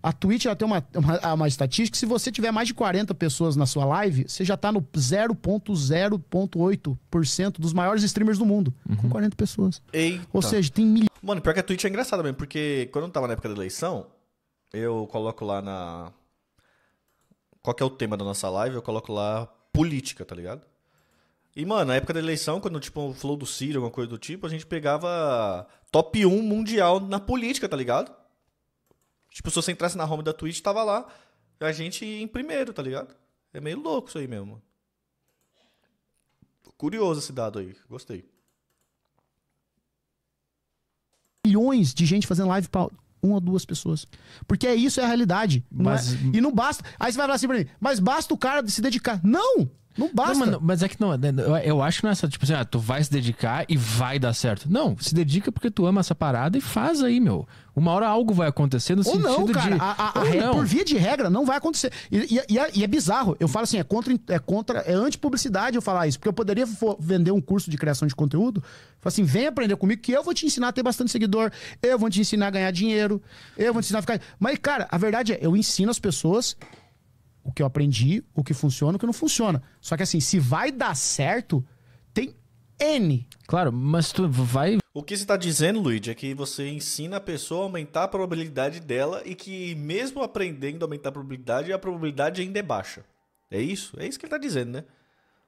a Twitch ela tem uma, uma, uma estatística se você tiver mais de 40 pessoas na sua live, você já está no 0.0.8% dos maiores streamers do mundo, uhum. com 40 pessoas. Eita. Ou seja, tem mil. Mano, pior que a Twitch é engraçada mesmo, porque quando eu tava na época da eleição, eu coloco lá na. Qual que é o tema da nossa live? Eu coloco lá política, tá ligado? E, mano, na época da eleição, quando, tipo, falou do Ciro, alguma coisa do tipo, a gente pegava top 1 mundial na política, tá ligado? Tipo, se você entrasse na home da Twitch, tava lá a gente em primeiro, tá ligado? É meio louco isso aí mesmo. Curioso esse dado aí, gostei. Milhões de gente fazendo live pra uma ou duas pessoas. Porque é isso, é a realidade. Mas... Não é? E não basta. Aí você vai falar assim pra mim, mas basta o cara se dedicar. Não! Não basta. Não, mas é que não, né, eu acho que não é só, tipo assim, ah, tu vai se dedicar e vai dar certo. Não, se dedica porque tu ama essa parada e faz aí, meu. Uma hora algo vai acontecer no Ou sentido não, cara, de... A, a, Ou não. por via de regra, não vai acontecer. E, e, e, é, e, é, bizarro. Eu falo assim, é contra, é contra, é anti-publicidade eu falar isso, porque eu poderia vender um curso de criação de conteúdo, falar assim, vem aprender comigo que eu vou te ensinar a ter bastante seguidor, eu vou te ensinar a ganhar dinheiro, eu vou te ensinar a ficar... Mas, cara, a verdade é, eu ensino as pessoas o que eu aprendi, o que funciona, o que não funciona. Só que assim, se vai dar certo, tem N. Claro, mas tu vai. O que você está dizendo, Luigi, é que você ensina a pessoa a aumentar a probabilidade dela e que, mesmo aprendendo a aumentar a probabilidade, a probabilidade ainda é baixa. É isso? É isso que ele está dizendo, né?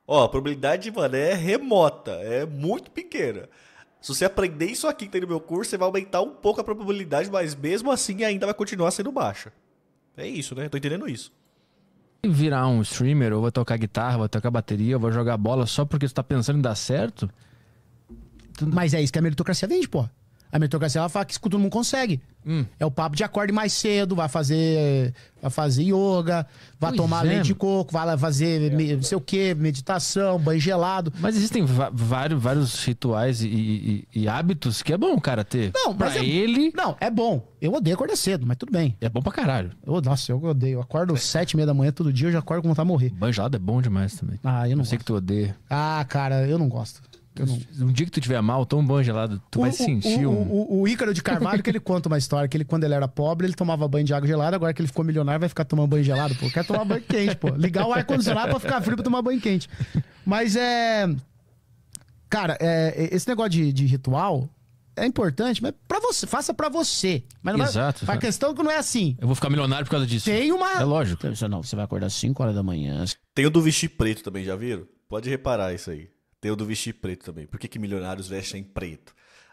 Ó, a probabilidade, mano, é remota, é muito pequena. Se você aprender isso aqui que tem no meu curso, você vai aumentar um pouco a probabilidade, mas mesmo assim ainda vai continuar sendo baixa. É isso, né? Eu tô entendendo isso virar um streamer, ou vai tocar guitarra, vai tocar bateria, ou vai jogar bola só porque tu tá pensando em dar certo. Mas é isso que a meritocracia vende, pô. A meritocracia ela é fala que todo mundo consegue. Hum. É o papo de acorde mais cedo, vai fazer, vai fazer yoga, vai pois tomar é. leite de coco, vai fazer é, me, é não sei o que, meditação, banho gelado. Mas existem vários, vários rituais e, e, e, hábitos que é bom o cara ter. Não, pra é, ele. Não, é bom. Eu odeio acordar cedo, mas tudo bem. É bom pra caralho. Eu, nossa, eu odeio. Eu acordo às sete e meia da manhã todo dia, eu já acordo com vontade de morrer. Banho gelado é bom demais também. Ah, eu não, eu sei que tu odeia. Ah, cara, eu não gosto. Não... Um dia que tu tiver mal, tão bom gelado, tu o, vai sentir o, um... O, o, Ícaro de Carvalho, que ele conta uma história, que ele quando ele era pobre, ele tomava banho de água gelada, agora que ele ficou milionário, vai ficar tomando banho gelado, pô. Quer tomar banho quente, pô. Ligar o ar-condicionado pra ficar frio pra tomar banho quente. Mas é... Cara, é, esse negócio de, de ritual, é importante, mas para você, faça para você. Mas não Exato. Vai, a questão é que não é assim. Eu vou ficar milionário por causa disso. Tem uma. É lógico. Não, você vai acordar às 5 horas da manhã. Tem o do vestir preto também, já viram? Pode reparar isso aí. Tem o do vestir preto também. Por que, que milionários vestem preto?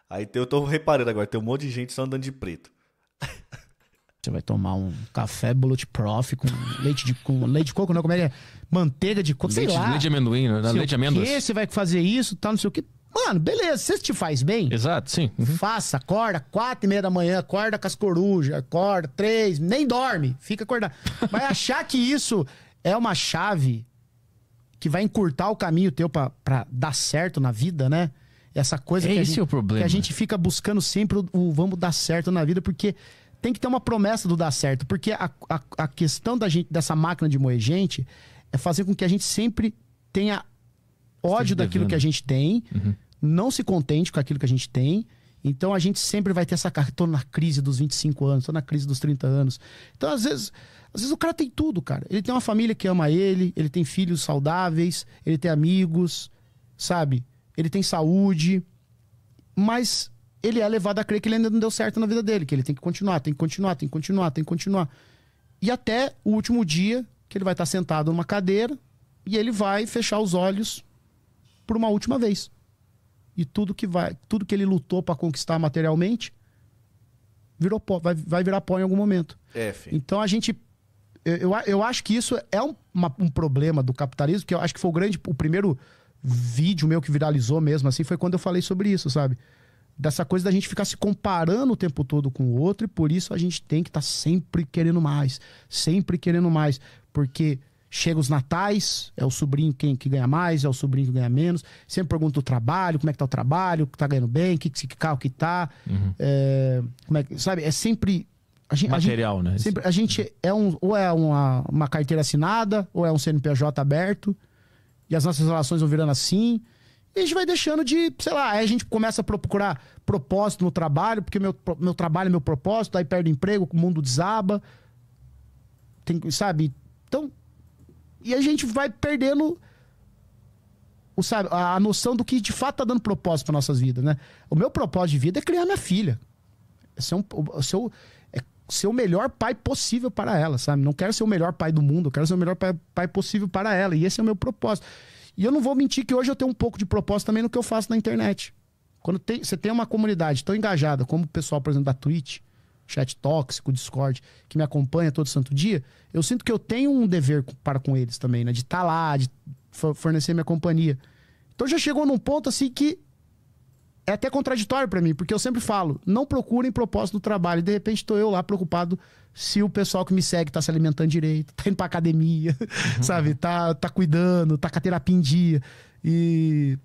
Aí eu tô reparando agora, tem um monte de gente só andando de preto. Você vai tomar um café bulletproof com leite de, com leite de coco, não, como é que é? Manteiga de coco, leite, sei lá. Leite de amendoim, né? leite de amendoim. Por você vai fazer isso, tá, não sei o quê. Mano, beleza, se te faz bem. Exato, sim. Uhum. Faça, acorda, quatro e meia da manhã, acorda com as corujas, acorda, três, nem dorme, fica acordado. Vai achar que isso é uma chave que vai encurtar o caminho teu para dar certo na vida, né? Essa coisa Esse que, a gente, é o problema. que a gente fica buscando sempre o, o vamos dar certo na vida, porque tem que ter uma promessa do dar certo, porque a, a, a questão da gente dessa máquina de moer gente é fazer com que a gente sempre tenha ódio Esteja daquilo devendo. que a gente tem, uhum. não se contente com aquilo que a gente tem. Então a gente sempre vai ter essa ah, tô na crise dos 25 anos, tô na crise dos 30 anos. Então às vezes às vezes o cara tem tudo, cara. Ele tem uma família que ama ele, ele tem filhos saudáveis, ele tem amigos, sabe? Ele tem saúde, mas ele é levado a crer que ele ainda não deu certo na vida dele, que ele tem que continuar, tem que continuar, tem que continuar, tem que continuar. E até o último dia que ele vai estar sentado numa cadeira e ele vai fechar os olhos por uma última vez. E tudo que vai, tudo que ele lutou para conquistar materialmente, virou pó, vai, vai virar pó em algum momento. É, então a gente eu, eu, eu acho que isso é um, uma, um problema do capitalismo, que eu acho que foi o grande. O primeiro vídeo meu que viralizou mesmo assim foi quando eu falei sobre isso, sabe? Dessa coisa da gente ficar se comparando o tempo todo com o outro e por isso a gente tem que estar tá sempre querendo mais, sempre querendo mais, porque chega os natais, é o sobrinho quem que ganha mais, é o sobrinho que ganha menos, sempre pergunta o trabalho, como é que tá o trabalho, que tá ganhando bem, que, que carro que tá, uhum. é, como é, sabe? É sempre a gente, material, a gente, né? Sempre, a gente é um, ou é uma, uma carteira assinada, ou é um CNPJ aberto, e as nossas relações vão virando assim. E a gente vai deixando de, sei lá, aí a gente começa a procurar propósito no trabalho, porque meu, meu trabalho é meu propósito, aí perde emprego, o mundo desaba. Tem, sabe? Então. E a gente vai perdendo o, sabe, a, a noção do que de fato tá dando propósito para nossas vidas, né? O meu propósito de vida é criar minha filha. Ser é um, ser, ser o melhor pai possível para ela, sabe? Não quero ser o melhor pai do mundo, eu quero ser o melhor pai, pai possível para ela. E esse é o meu propósito. E eu não vou mentir que hoje eu tenho um pouco de propósito também no que eu faço na internet. Quando tem, você tem uma comunidade tão engajada, como o pessoal, por exemplo, da Twitch, chat tóxico, Discord, que me acompanha todo santo dia, eu sinto que eu tenho um dever para com eles também, né? De estar tá lá, de fornecer minha companhia. Então já chegou num ponto assim que é até contraditório para mim, porque eu sempre falo, não procurem propósito do trabalho. de repente estou eu lá preocupado se o pessoal que me segue está se alimentando direito, está indo pra academia, uhum. sabe? Tá, tá cuidando, tá com a terapia em dia. E.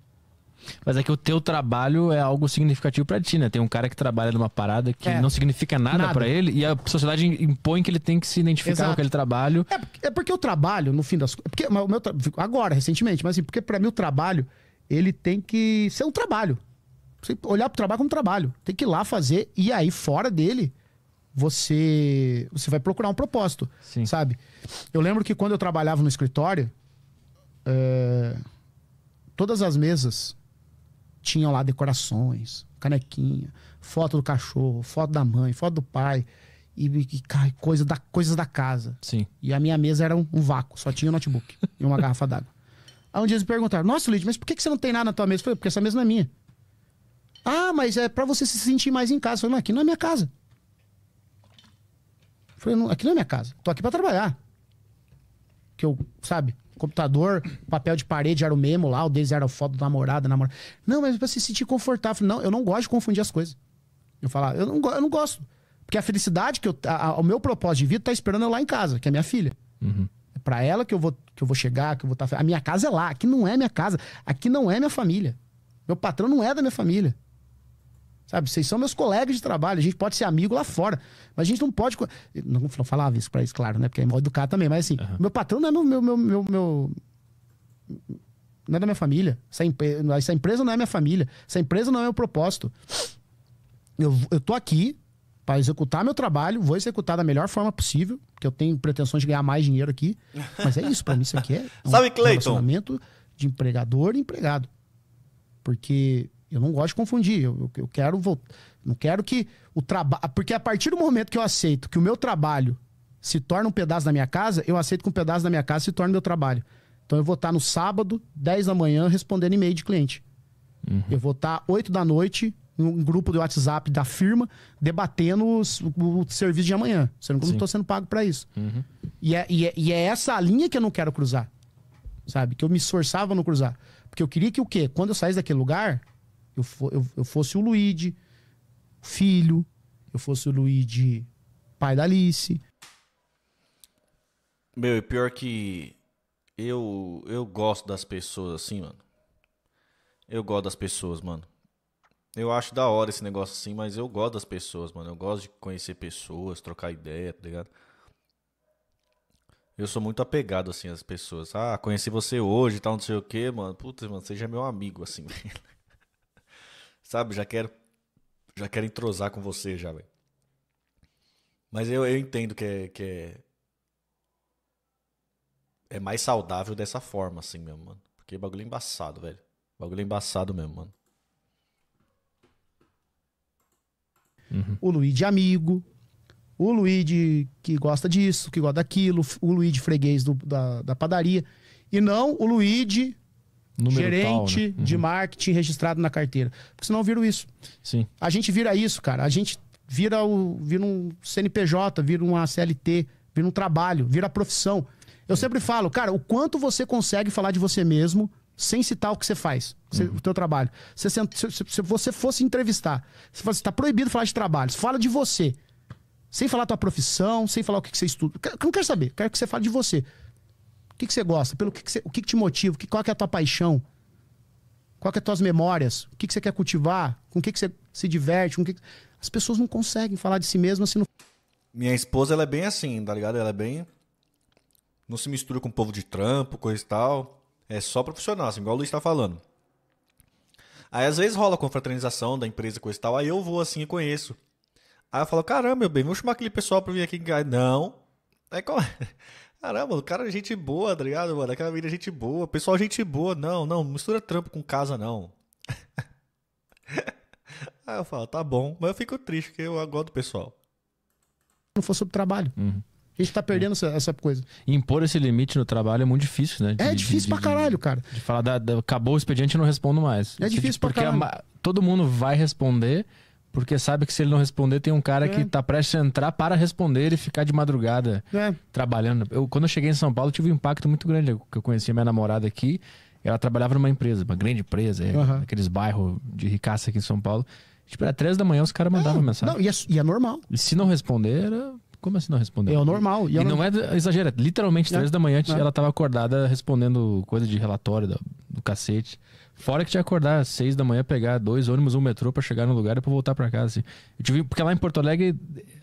Mas é que o teu trabalho é algo significativo para ti, né? Tem um cara que trabalha numa parada que é, não significa nada, nada. para ele e a sociedade impõe que ele tem que se identificar Exato. com aquele trabalho. É, é porque o trabalho, no fim das contas. agora, recentemente, mas assim, porque para mim o trabalho, ele tem que ser um trabalho. Você olhar o trabalho como trabalho. Tem que ir lá fazer. E aí, fora dele, você você vai procurar um propósito, Sim. sabe? Eu lembro que quando eu trabalhava no escritório, é, todas as mesas tinham lá decorações, canequinha, foto do cachorro, foto da mãe, foto do pai e, e coisa da, coisas da casa. Sim. E a minha mesa era um, um vácuo, só tinha um notebook e uma garrafa d'água. Aí um dia eles me perguntaram: Nossa, Luiz, mas por que, que você não tem nada na tua mesa? Eu falei: Porque essa mesa não é minha. Ah, mas é para você se sentir mais em casa. Eu falei, mas aqui não é minha casa. Eu falei, não, aqui não é minha casa. Tô aqui para trabalhar. Que eu, sabe, computador, papel de parede era o mesmo lá, o desenho era foto da namorada, namorada. Não, mas é pra se sentir confortável. Eu falei, não, eu não gosto de confundir as coisas. Eu falar, ah, eu não, eu não gosto. Porque a felicidade que eu. A, a, o meu propósito de vida tá esperando eu lá em casa, que é minha filha. Uhum. É pra ela que eu vou, que eu vou chegar, que eu vou estar. Tá, a minha casa é lá. Aqui não é minha casa. Aqui não é minha família. Meu patrão não é da minha família. Sabe, vocês são meus colegas de trabalho, a gente pode ser amigo lá fora, mas a gente não pode. Não, falava isso pra eles, claro, né? Porque é mal educar também, mas assim, uhum. meu patrão não é meu, meu, meu, meu, Não é da minha família. Essa, empre... Essa empresa não é minha família. Essa empresa não é meu propósito. Eu, eu tô aqui para executar meu trabalho, vou executar da melhor forma possível, porque eu tenho pretensões de ganhar mais dinheiro aqui. Mas é isso, para mim isso aqui é um Sabe, Clayton? relacionamento de empregador e empregado. Porque eu não gosto de confundir. Eu, eu quero. voltar. não quero que o trabalho. Porque a partir do momento que eu aceito que o meu trabalho se torna um pedaço da minha casa, eu aceito que um pedaço da minha casa se torne meu trabalho. Então eu vou estar no sábado, 10 da manhã, respondendo e-mail de cliente. Uhum. Eu vou estar 8 da noite, em um grupo do WhatsApp da firma, debatendo os, o, serviço de amanhã. Sendo que eu não estou sendo pago para isso. Uhum. E, é, e, é, e é essa linha que eu não quero cruzar. Sabe? Que eu me esforçava no cruzar. Porque eu queria que o quê? Quando eu saísse daquele lugar, eu, eu, eu fosse o Luigi, filho, eu fosse o Luigi, pai da Alice. Meu, e pior que eu, eu gosto das pessoas assim, mano. Eu gosto das pessoas, mano. Eu acho da hora esse negócio assim, mas eu gosto das pessoas, mano. Eu gosto de conhecer pessoas, trocar ideia, tá ligado? Eu sou muito apegado, assim, às pessoas. Ah, conheci você hoje e tal, não sei o quê, mano. Putz, mano, você já é meu amigo, assim, velho. Sabe, já quero já quero entrosar com você já, velho. Mas eu, eu entendo que é, que é é mais saudável dessa forma assim mesmo, mano. Porque bagulho é embaçado, velho. Bagulho é embaçado mesmo, mano. Uhum. O Luigi amigo, o Luigi que gosta disso, que gosta daquilo, o Luigi freguês do, da, da padaria. E não o Luigi Número gerente tal, né? uhum. de marketing registrado na carteira. Porque senão vira isso. Sim. A gente vira isso, cara. A gente vira, o, vira um CNPJ, vira uma CLT, vira um trabalho, vira profissão. Eu sempre falo, cara, o quanto você consegue falar de você mesmo sem citar o que você faz, uhum. o teu trabalho. Se, se, se, você fosse entrevistar, você fala, está assim, proibido falar de trabalho, fala de você. Sem falar tua profissão, sem falar o que, que você estuda. Eu não quero saber, quero que você fale de você que, que você gosta? Pelo que, que você, o que, que, te motiva? Que, qual que é a tua paixão? Qual que é as tuas memórias? O que, que você quer cultivar? Com o que, que você se diverte? Com que As pessoas não conseguem falar de si mesmas se não. Minha esposa ela é bem assim, tá ligado? Ela é bem. Não se mistura com o povo de trampo, coisa e tal. É só profissional, assim, igual o Luiz tá falando. Aí às vezes rola a confraternização da empresa, coisa e tal. Aí eu vou assim e conheço. Aí eu falo, caramba, meu bem, vou chamar aquele pessoal pra vir aqui. Não. É Aí, como... É? Caramba, o cara é gente boa, tá ligado, mano? Aquela menina é gente boa. Pessoal, é gente boa. Não, não, mistura trampo com casa, não. Aí eu falo, tá bom. Mas eu fico triste, porque eu gosto do pessoal. Não fosse sobre trabalho. Uhum. A gente tá perdendo essa, essa, coisa. Impor esse limite no trabalho é muito difícil, né? É de, é difícil de, pra de, caralho, cara. De falar, da, da, acabou o expediente, eu não respondo mais. É difícil tipo, porque pra caralho. A, todo mundo vai responder porque sabe que se ele não responder, tem um cara é. que tá prestes a entrar para responder e ficar de madrugada é. trabalhando. Eu, quando eu cheguei em São Paulo, tive um impacto muito grande. Eu, eu conheci minha namorada aqui, ela trabalhava numa empresa, uma grande empresa, uhum. bairros de ricaça aqui em São Paulo. Tipo, era três da manhã, os caras mandavam é, mensagem. Não, e é, e é, normal. E se não responder, era... Como assim não responder? É normal. E, e não normal. é exagero, literalmente é. três da manhã é. ela estava acordada respondendo coisa de relatório da do cacete. Fora que tinha que acordar às seis da manhã, pegar dois ônibus, um metrô para chegar no lugar e pra voltar para casa. Assim. Eu tive, porque lá em Porto Alegre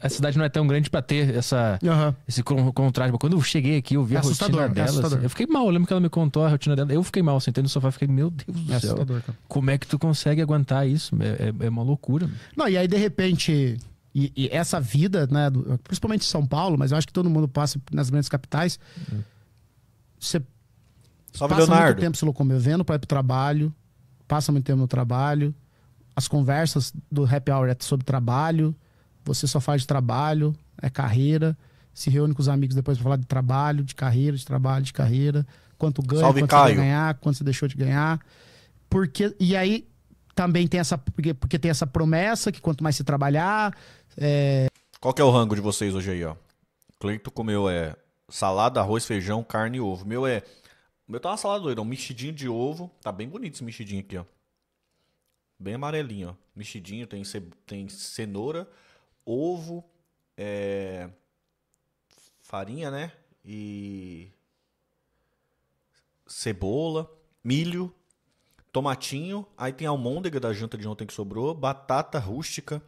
a cidade não é tão grande para ter essa, uhum. esse contraste. Mas quando eu cheguei aqui, eu vi é a rotina é dela. É assim, eu fiquei mal, eu lembro que ela me contou a rotina dela. Eu fiquei mal, sentei no sofá fiquei, meu Deus do é céu. Como é que tu consegue aguentar isso? É, é, é uma loucura. Não, e aí de repente. E, e, essa vida, né, principalmente em São Paulo, mas eu acho que todo mundo passa nas grandes capitais. Você Salve, passa Leonardo. muito tempo se locomovendo para ir para o trabalho, passa muito tempo no trabalho, as conversas do happy hour é sobre trabalho, você só faz de trabalho, é carreira, se reúne com os amigos depois para falar de trabalho, de carreira, de trabalho, de carreira, quanto ganha, Salve, quanto Caio. você vai ganhar, quanto você deixou de ganhar. Porque, e aí também tem essa, porque, porque tem essa promessa que quanto mais você trabalhar... É... Qual que é o rango de vocês hoje aí, ó? Cleito comeu é salada, arroz, feijão, carne e ovo. Meu é o meu tá uma salada doida, um mexidinho de ovo. Tá bem bonito esse mexidinho aqui, ó. Bem amarelinho, ó. Mexidinho, tem, ce... tem cenoura, ovo, é... farinha, né? E cebola, milho, tomatinho, aí tem almôndega da janta de ontem que sobrou, batata rústica.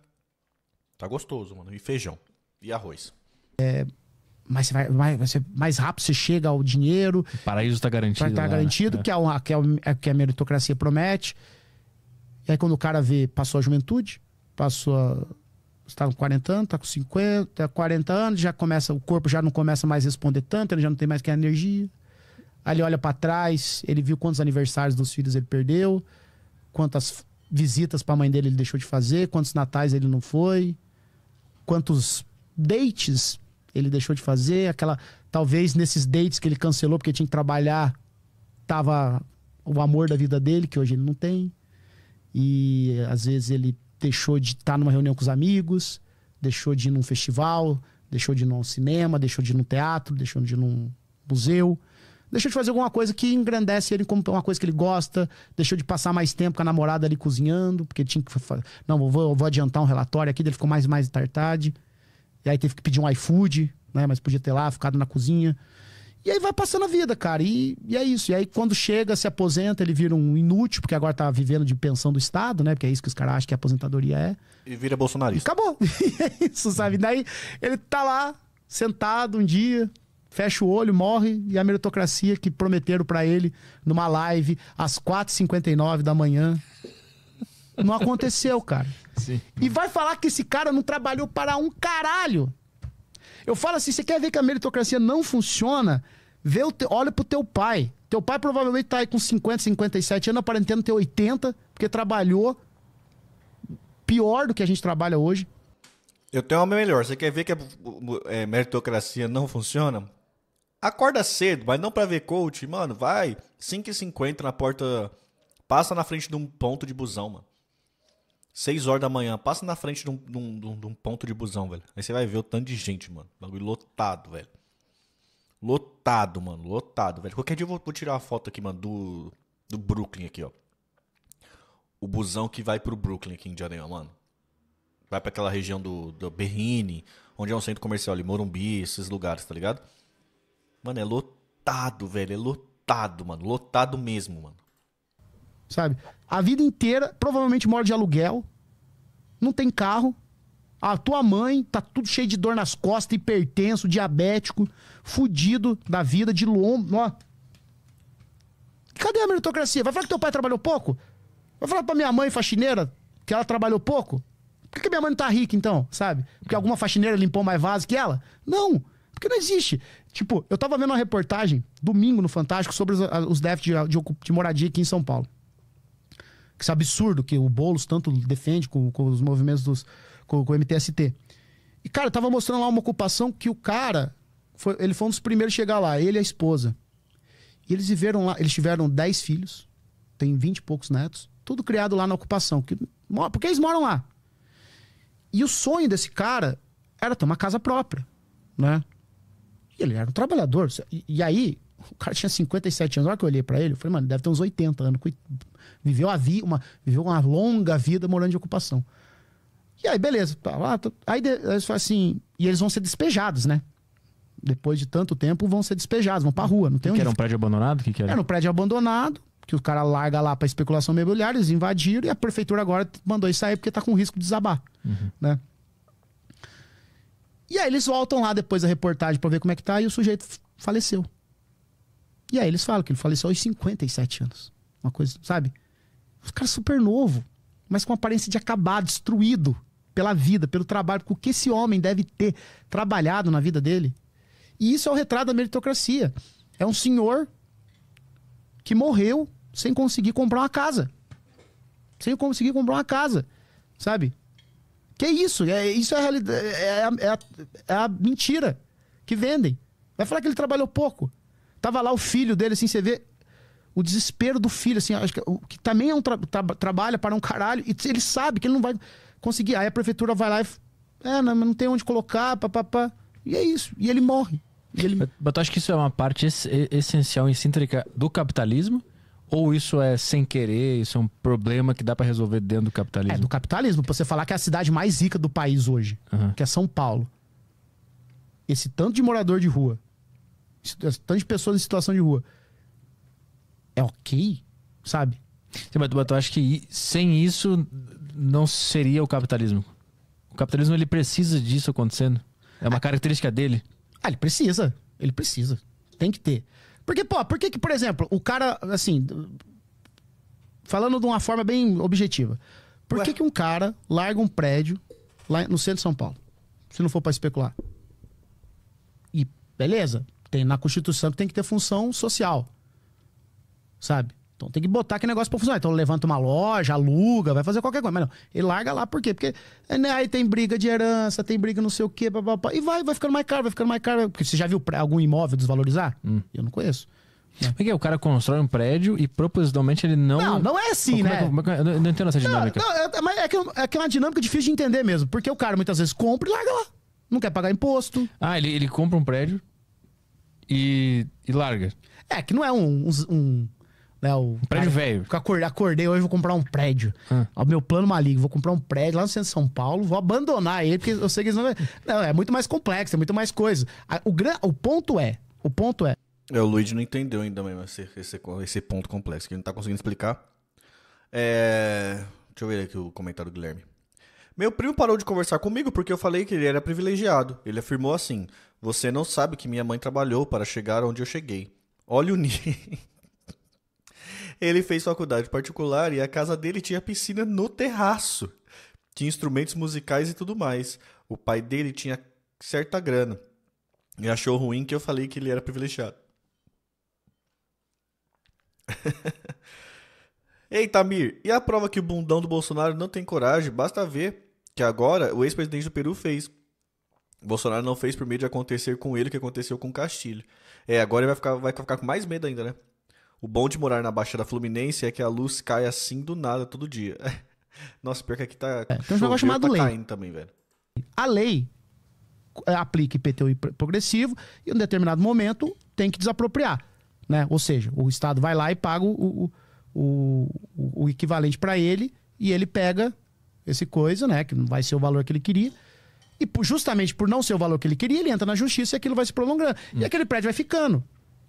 Tá gostoso, mano. E feijão. E arroz. É, mas você vai, vai, vai ser mais rápido, você chega ao dinheiro. O paraíso está garantido. Está né? garantido, é. Que, é que, é, é que a meritocracia promete. E aí quando o cara vê, passou a juventude, passou a, está com 40 anos, está com 50, 40 tá anos, já começa, o corpo já não começa mais a responder tanto, ele já não tem mais que a energia. Aí ele olha para trás, ele viu quantos aniversários dos filhos ele perdeu, quantas visitas para a mãe dele ele deixou de fazer, quantos natais ele não foi, quantos dates ele deixou de fazer, aquela talvez nesses dates que ele cancelou porque tinha que trabalhar, tava o amor da vida dele que hoje ele não tem. E às vezes ele deixou de estar tá numa reunião com os amigos, deixou de ir num festival, deixou de ir num cinema, deixou de ir num teatro, deixou de ir num museu. Deixou de fazer alguma coisa que engrandece ele como uma coisa que ele gosta, deixou de passar mais tempo com a namorada ali cozinhando, porque tinha que. Não, vou, vou adiantar um relatório aqui, ele ficou mais mais tarde. E aí teve que pedir um iFood, né? Mas podia ter lá, ficado na cozinha. E aí vai passando a vida, cara. E, e é isso. E aí quando chega, se aposenta, ele vira um inútil, porque agora tá vivendo de pensão do Estado, né? Porque é isso que os caras acham que a aposentadoria é. E vira bolsonarista. E acabou. E é isso, sabe? Daí ele tá lá, sentado um dia, fecha o olho, morre, e a meritocracia que prometeram para ele numa live às 4h59 da manhã. Não aconteceu, cara. Sim. E vai falar que esse cara não trabalhou para um caralho. Eu falo assim: você quer ver que a meritocracia não funciona? Vê o te... Olha pro teu pai. Teu pai provavelmente tá aí com 50, 57 anos, aparentando ter 80, porque trabalhou pior do que a gente trabalha hoje. Eu tenho uma melhor. Você quer ver que a é, meritocracia não funciona? Acorda cedo, mas não para ver coach. Mano, vai. 5h50 na porta. Passa na frente de um ponto de busão, mano. 6 horas da manhã, passa na frente de um, de, um, de um, ponto de busão, velho. Aí você vai ver o tanto de gente, mano. Bagulho lotado, velho. Lotado, mano. Lotado, velho. Qualquer dia eu vou, vou tirar uma foto aqui, mano, do, do Brooklyn aqui, ó. O busão que vai pro Brooklyn aqui em Jardim mano. Vai pra aquela região do, do Berrine, onde é um centro comercial ali, Morumbi, esses lugares, tá ligado? Mano, é lotado, velho. É lotado, mano. Lotado mesmo, mano sabe? A vida inteira, provavelmente mora de aluguel, não tem carro. A tua mãe tá tudo cheio de dor nas costas, hipertenso, diabético, fudido da vida, de lombo, ó. Cadê a meritocracia? Vai falar que teu pai trabalhou pouco? Vai falar pra minha mãe faxineira que ela trabalhou pouco? Por que, que minha mãe não tá rica então, sabe? Porque alguma faxineira limpou mais vaso que ela? Não! Porque não existe. Tipo, eu tava vendo uma reportagem domingo no Fantástico sobre os, os déficits de, de, de moradia aqui em São Paulo esse é absurdo que o Boulos tanto defende com, com os movimentos dos, com, com, o MTST. E, cara, tava mostrando lá uma ocupação que o cara, foi, ele foi um dos primeiros a chegar lá, ele e a esposa. E eles viveram lá, eles tiveram 10 filhos, tem 20 e poucos netos, tudo criado lá na ocupação, que, porque eles moram lá. E o sonho desse cara era ter uma casa própria, né? E ele era um trabalhador. E, e aí, o cara tinha 57 anos. olha que eu olhei pra ele, eu falei, mano, deve ter uns 80 anos viveu a vi, uma, viveu uma longa vida morando de ocupação. E aí, beleza. Aí eles falam assim, e eles vão ser despejados, né? Depois de tanto tempo, vão ser despejados, vão pra rua, não tem que onde. Que era um prédio abandonado? Que que era? era um prédio abandonado, que o cara larga lá pra especulação imobiliária, eles invadiram e a prefeitura agora mandou isso sair porque tá com risco de desabar, uhum. né? E aí eles voltam lá depois da reportagem para ver como é que tá e o sujeito faleceu. E aí eles falam que ele faleceu aos 57 anos. Uma coisa, sabe? Os caras super novo, mas com aparência de acabar, destruído pela vida, pelo trabalho, com o que esse homem deve ter trabalhado na vida dele. E isso é o retrato da meritocracia. É um senhor que morreu sem conseguir comprar uma casa. Sem conseguir comprar uma casa, sabe? Que é isso? É, isso é a, realidade, é, é, é, a, é a mentira que vendem. Vai falar que ele trabalhou pouco. Tava lá o filho dele, assim, você vê o desespero do filho, assim, que, que também é um tra tra trabalha para um caralho, e ele sabe que ele não vai conseguir. Aí a prefeitura vai lá e. É, não, não tem onde colocar, papapá. E é isso. E ele morre. E ele... Mas tu acha que isso é uma parte essencial, intrínseca do capitalismo? Ou isso é sem querer, isso é um problema que dá para resolver dentro do capitalismo? É, do capitalismo. Pra você falar que é a cidade mais rica do país hoje, uhum. que é São Paulo. Esse tanto de morador de rua, esse tanto de pessoas em situação de rua, é ok, sabe? Sim, mas tu, acha que sem isso não seria o capitalismo? O capitalismo ele precisa disso acontecendo. É uma ah, característica dele. Ah, ele precisa. Ele precisa. Tem que ter. Porque, pô, por que que, por exemplo, o cara, assim, falando de uma forma bem objetiva, por Ué. que que um cara larga um prédio lá no centro de São Paulo? Se não for para especular. E beleza, tem na Constituição que tem que ter função social sabe? Então tem que botar aquele negócio pra funcionar. Então levanta uma loja, aluga, vai fazer qualquer coisa. Mas não, ele larga lá, por quê? Porque é, né, aí tem briga de herança, tem briga não sei o quê, e vai, vai ficando mais caro, vai ficando mais caro. Porque você já viu algum imóvel desvalorizar? Hum. Eu não conheço. Como é que o cara constrói um prédio e propositalmente ele não. Não, não é assim, é né? É eu não entendo essa dinâmica. Não, não, é, mas é que, é que é uma dinâmica difícil de entender mesmo. Porque o cara muitas vezes compra e larga lá. Não quer pagar imposto. Ah, ele, ele compra um prédio e, e larga. É, que não é um, um, um né, o um prédio cara, velho. Acordei, acordei hoje, vou comprar um prédio. Ah. O meu plano maligno, vou comprar um prédio lá no centro de São Paulo, vou abandonar ele, porque eu sei que eles não. não é muito mais complexo, é muito mais coisa. O, gran... o ponto é. O ponto é. é o Luigi não entendeu ainda mesmo esse, esse, esse ponto complexo, que ele não tá conseguindo explicar. É... Deixa eu ver aqui o comentário do Guilherme. Meu primo parou de conversar comigo porque eu falei que ele era privilegiado. Ele afirmou assim: Você não sabe que minha mãe trabalhou para chegar onde eu cheguei. Olha o nível. Ele fez faculdade particular e a casa dele tinha piscina no terraço. Tinha instrumentos musicais e tudo mais. O pai dele tinha certa grana. E achou ruim que eu falei que ele era privilegiado. Ei, Tamir, e a prova que o bundão do Bolsonaro não tem coragem? Basta ver que agora o ex-presidente do Peru fez. Bolsonaro não fez por medo de acontecer com ele o que aconteceu com Castilho. É, agora ele vai ficar, vai ficar com mais medo ainda, né? O bom de morar na Baixada Fluminense é que a luz cai assim do nada todo dia. Nossa, pior que aqui tá. É, tem um negócio chamado tá lei. caindo também, velho. A lei é, aplica IPTU progressivo e em um determinado momento tem que desapropriar. Né? Ou seja, o Estado vai lá e paga o, o, o, o equivalente para ele e ele pega esse coisa, né? Que não vai ser o valor que ele queria. E justamente por não ser o valor que ele queria, ele entra na justiça e aquilo vai se prolongando. Hum. E aquele prédio vai ficando.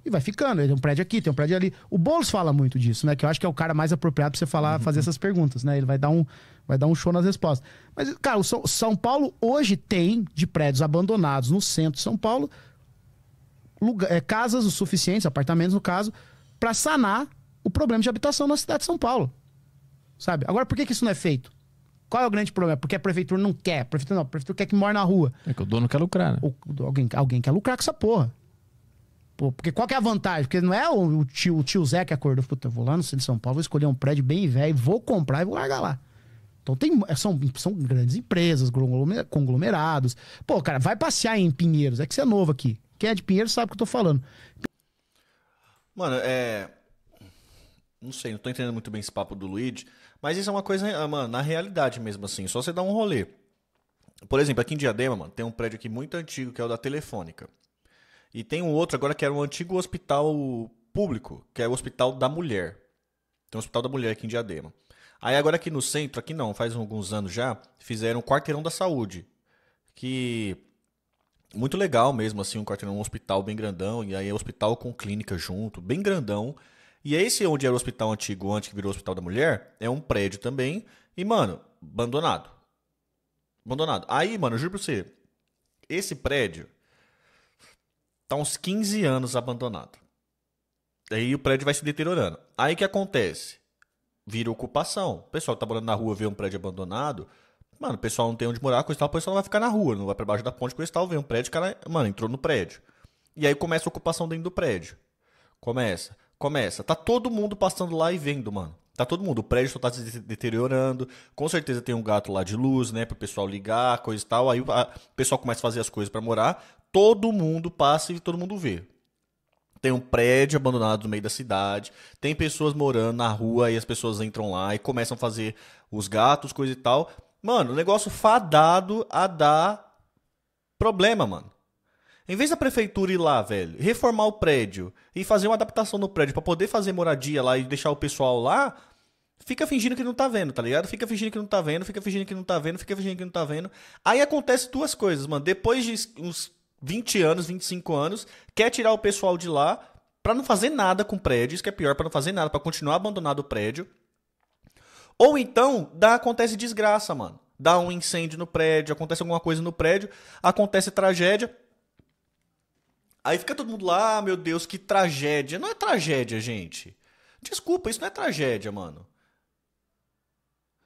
E vai ficando. Tem um prédio aqui, tem um prédio ali. O Boulos fala muito disso, né? Que eu acho que é o cara mais apropriado pra você falar, uhum. fazer essas perguntas, né? Ele vai dar um, vai dar um show nas respostas. Mas, cara, o São, Paulo hoje tem de prédios abandonados no centro de São Paulo lugar, é, casas o suficientes, apartamentos no caso, para sanar o problema de habitação na cidade de São Paulo. Sabe? Agora, por que, que isso não é feito? Qual é o grande problema? Porque a prefeitura não quer. A prefeitura não, a prefeitura quer que mora na rua. É que o dono quer lucrar, né? O, alguém, alguém quer lucrar com essa porra porque qual que é a vantagem? Porque não é o, tio, o tio Zé que acordou, puta, eu vou lá no centro de São Paulo, vou escolher um prédio bem velho, vou comprar e vou largar lá. Então tem, é, são, são grandes empresas, conglomerados. Pô, cara, vai passear em Pinheiros, é que você é novo aqui. Quem é de Pinheiros sabe o que eu tô falando. Mano, é. Não sei, não tô entendendo muito bem esse papo do Luigi, mas isso é uma coisa, ah, mano, na realidade mesmo assim, só você dá um rolê. Por exemplo, aqui em Diadema, mano, tem um prédio aqui muito antigo que é o da Telefônica. E tem um outro agora que era um antigo hospital público, que é o Hospital da Mulher. Tem o um Hospital da Mulher aqui em Diadema. Aí agora aqui no centro, aqui não, faz alguns anos já, fizeram o um Quarteirão da Saúde, que muito legal mesmo assim, um quarteirão, um hospital bem grandão, e aí é hospital com clínica junto, bem grandão. E esse onde era o hospital antigo, antes que virou o Hospital da Mulher, é um prédio também, e mano, abandonado. Abandonado. Aí, mano, eu juro pra você, esse prédio Tá uns 15 anos abandonado. Aí o prédio vai se deteriorando. Aí o que acontece? Vira ocupação. O pessoal que tá morando na rua vê um prédio abandonado. Mano, o pessoal não tem onde morar, coisa e tal, o pessoal vai ficar na rua, não vai para baixo da ponte, coisa e tal, vê um prédio, o cara, mano, entrou no prédio. E aí começa a ocupação dentro do prédio. Começa, começa. Tá todo mundo passando lá e vendo, mano. Tá todo mundo, o prédio só tá se deteriorando. Com certeza tem um gato lá de luz, né? Pro pessoal ligar, coisa e tal. Aí o pessoal começa a fazer as coisas para morar todo mundo passa e todo mundo vê. Tem um prédio abandonado no meio da cidade, tem pessoas morando na rua e as pessoas entram lá e começam a fazer os gatos, coisa e tal. Mano, negócio fadado a dar problema, mano. Em vez da prefeitura ir lá, velho, reformar o prédio e fazer uma adaptação no prédio para poder fazer moradia lá e deixar o pessoal lá, fica fingindo que não tá vendo, tá ligado? Fica fingindo que não tá vendo, fica fingindo que não tá vendo, fica fingindo que não tá vendo. Aí acontece duas coisas, mano. Depois de uns 20 anos, 25 anos, quer tirar o pessoal de lá para não fazer nada com prédios, que é pior para não fazer nada, para continuar abandonado o prédio. Ou então, dá, acontece desgraça, mano. Dá um incêndio no prédio, acontece alguma coisa no prédio, acontece tragédia. Aí fica todo mundo lá, ah, meu Deus, que tragédia. Não é tragédia, gente. Desculpa, isso não é tragédia, mano.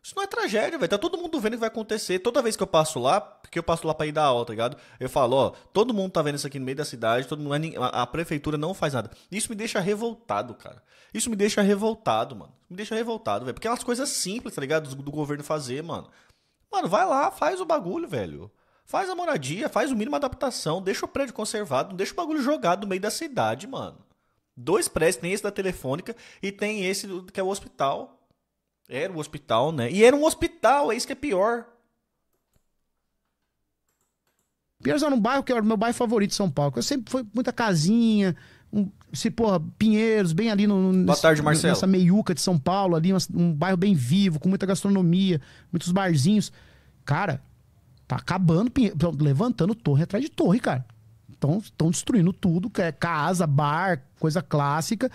Isso não é tragédia, velho. Tá todo mundo vendo o que vai acontecer. Toda vez que eu passo lá, porque eu passo lá pra ir dar aula, tá ligado? Eu falo, ó, todo mundo tá vendo isso aqui no meio da cidade, todo mundo, a, a prefeitura não faz nada. Isso me deixa revoltado, cara. Isso me deixa revoltado, mano. Me deixa revoltado, velho. Porque é umas coisas simples, tá ligado? Do, do governo fazer, mano. Mano, vai lá, faz o bagulho, velho. Faz a moradia, faz o mínimo adaptação, deixa o prédio conservado, não deixa o bagulho jogado no meio da cidade, mano. Dois prédios, tem esse da telefônica e tem esse que é o hospital. Era o hospital, né? E era um hospital, é isso que é pior. Pinheiros era um bairro que era o meu bairro favorito de São Paulo. Eu sempre foi muita casinha, um, se, porra, Pinheiros, bem ali no, no, Boa tarde, Marcelo. nessa meiuca de São Paulo, ali, um, um bairro bem vivo, com muita gastronomia, muitos barzinhos. Cara, tá acabando, levantando torre atrás de torre, cara. Estão destruindo tudo, que é casa, bar, coisa clássica.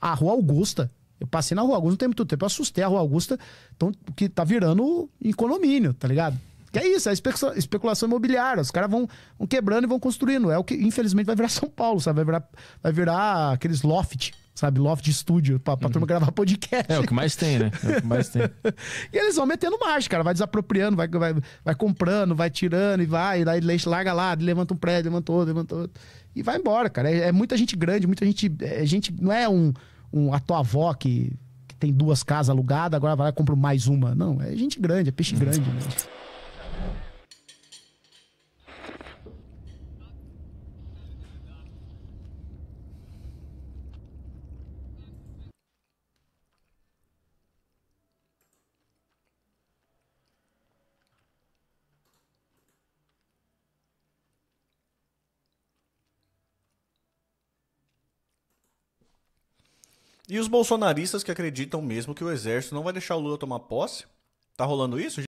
A Rua Augusta, eu passei na Rua Augusta não tem muito tempo. Eu assustei a Rua Augusta, então, que tá virando em condomínio, tá ligado? Que é isso, é especulação imobiliária. Os caras vão, vão, quebrando e vão construindo. É o que, infelizmente, vai virar São Paulo, sabe? Vai virar, vai virar aqueles loft, sabe? Loft de estúdio, pra, pra uhum. turma gravar podcast. É o que mais tem, né? É o que mais tem. e eles vão metendo marcha, cara. Vai desapropriando, vai, vai, vai comprando, vai tirando e vai. E daí leite larga lá, levanta um prédio, levanta outro, levanta outro. E vai embora, cara. É, é muita gente grande, muita gente. É, gente não é um um, a tua avó que, que tem duas casas alugadas, agora vai lá e compra mais uma. Não, é gente grande, é peixe uhum. grande. Né? E os bolsonaristas que acreditam mesmo que o exército não vai deixar o Lula tomar posse? Tá rolando isso?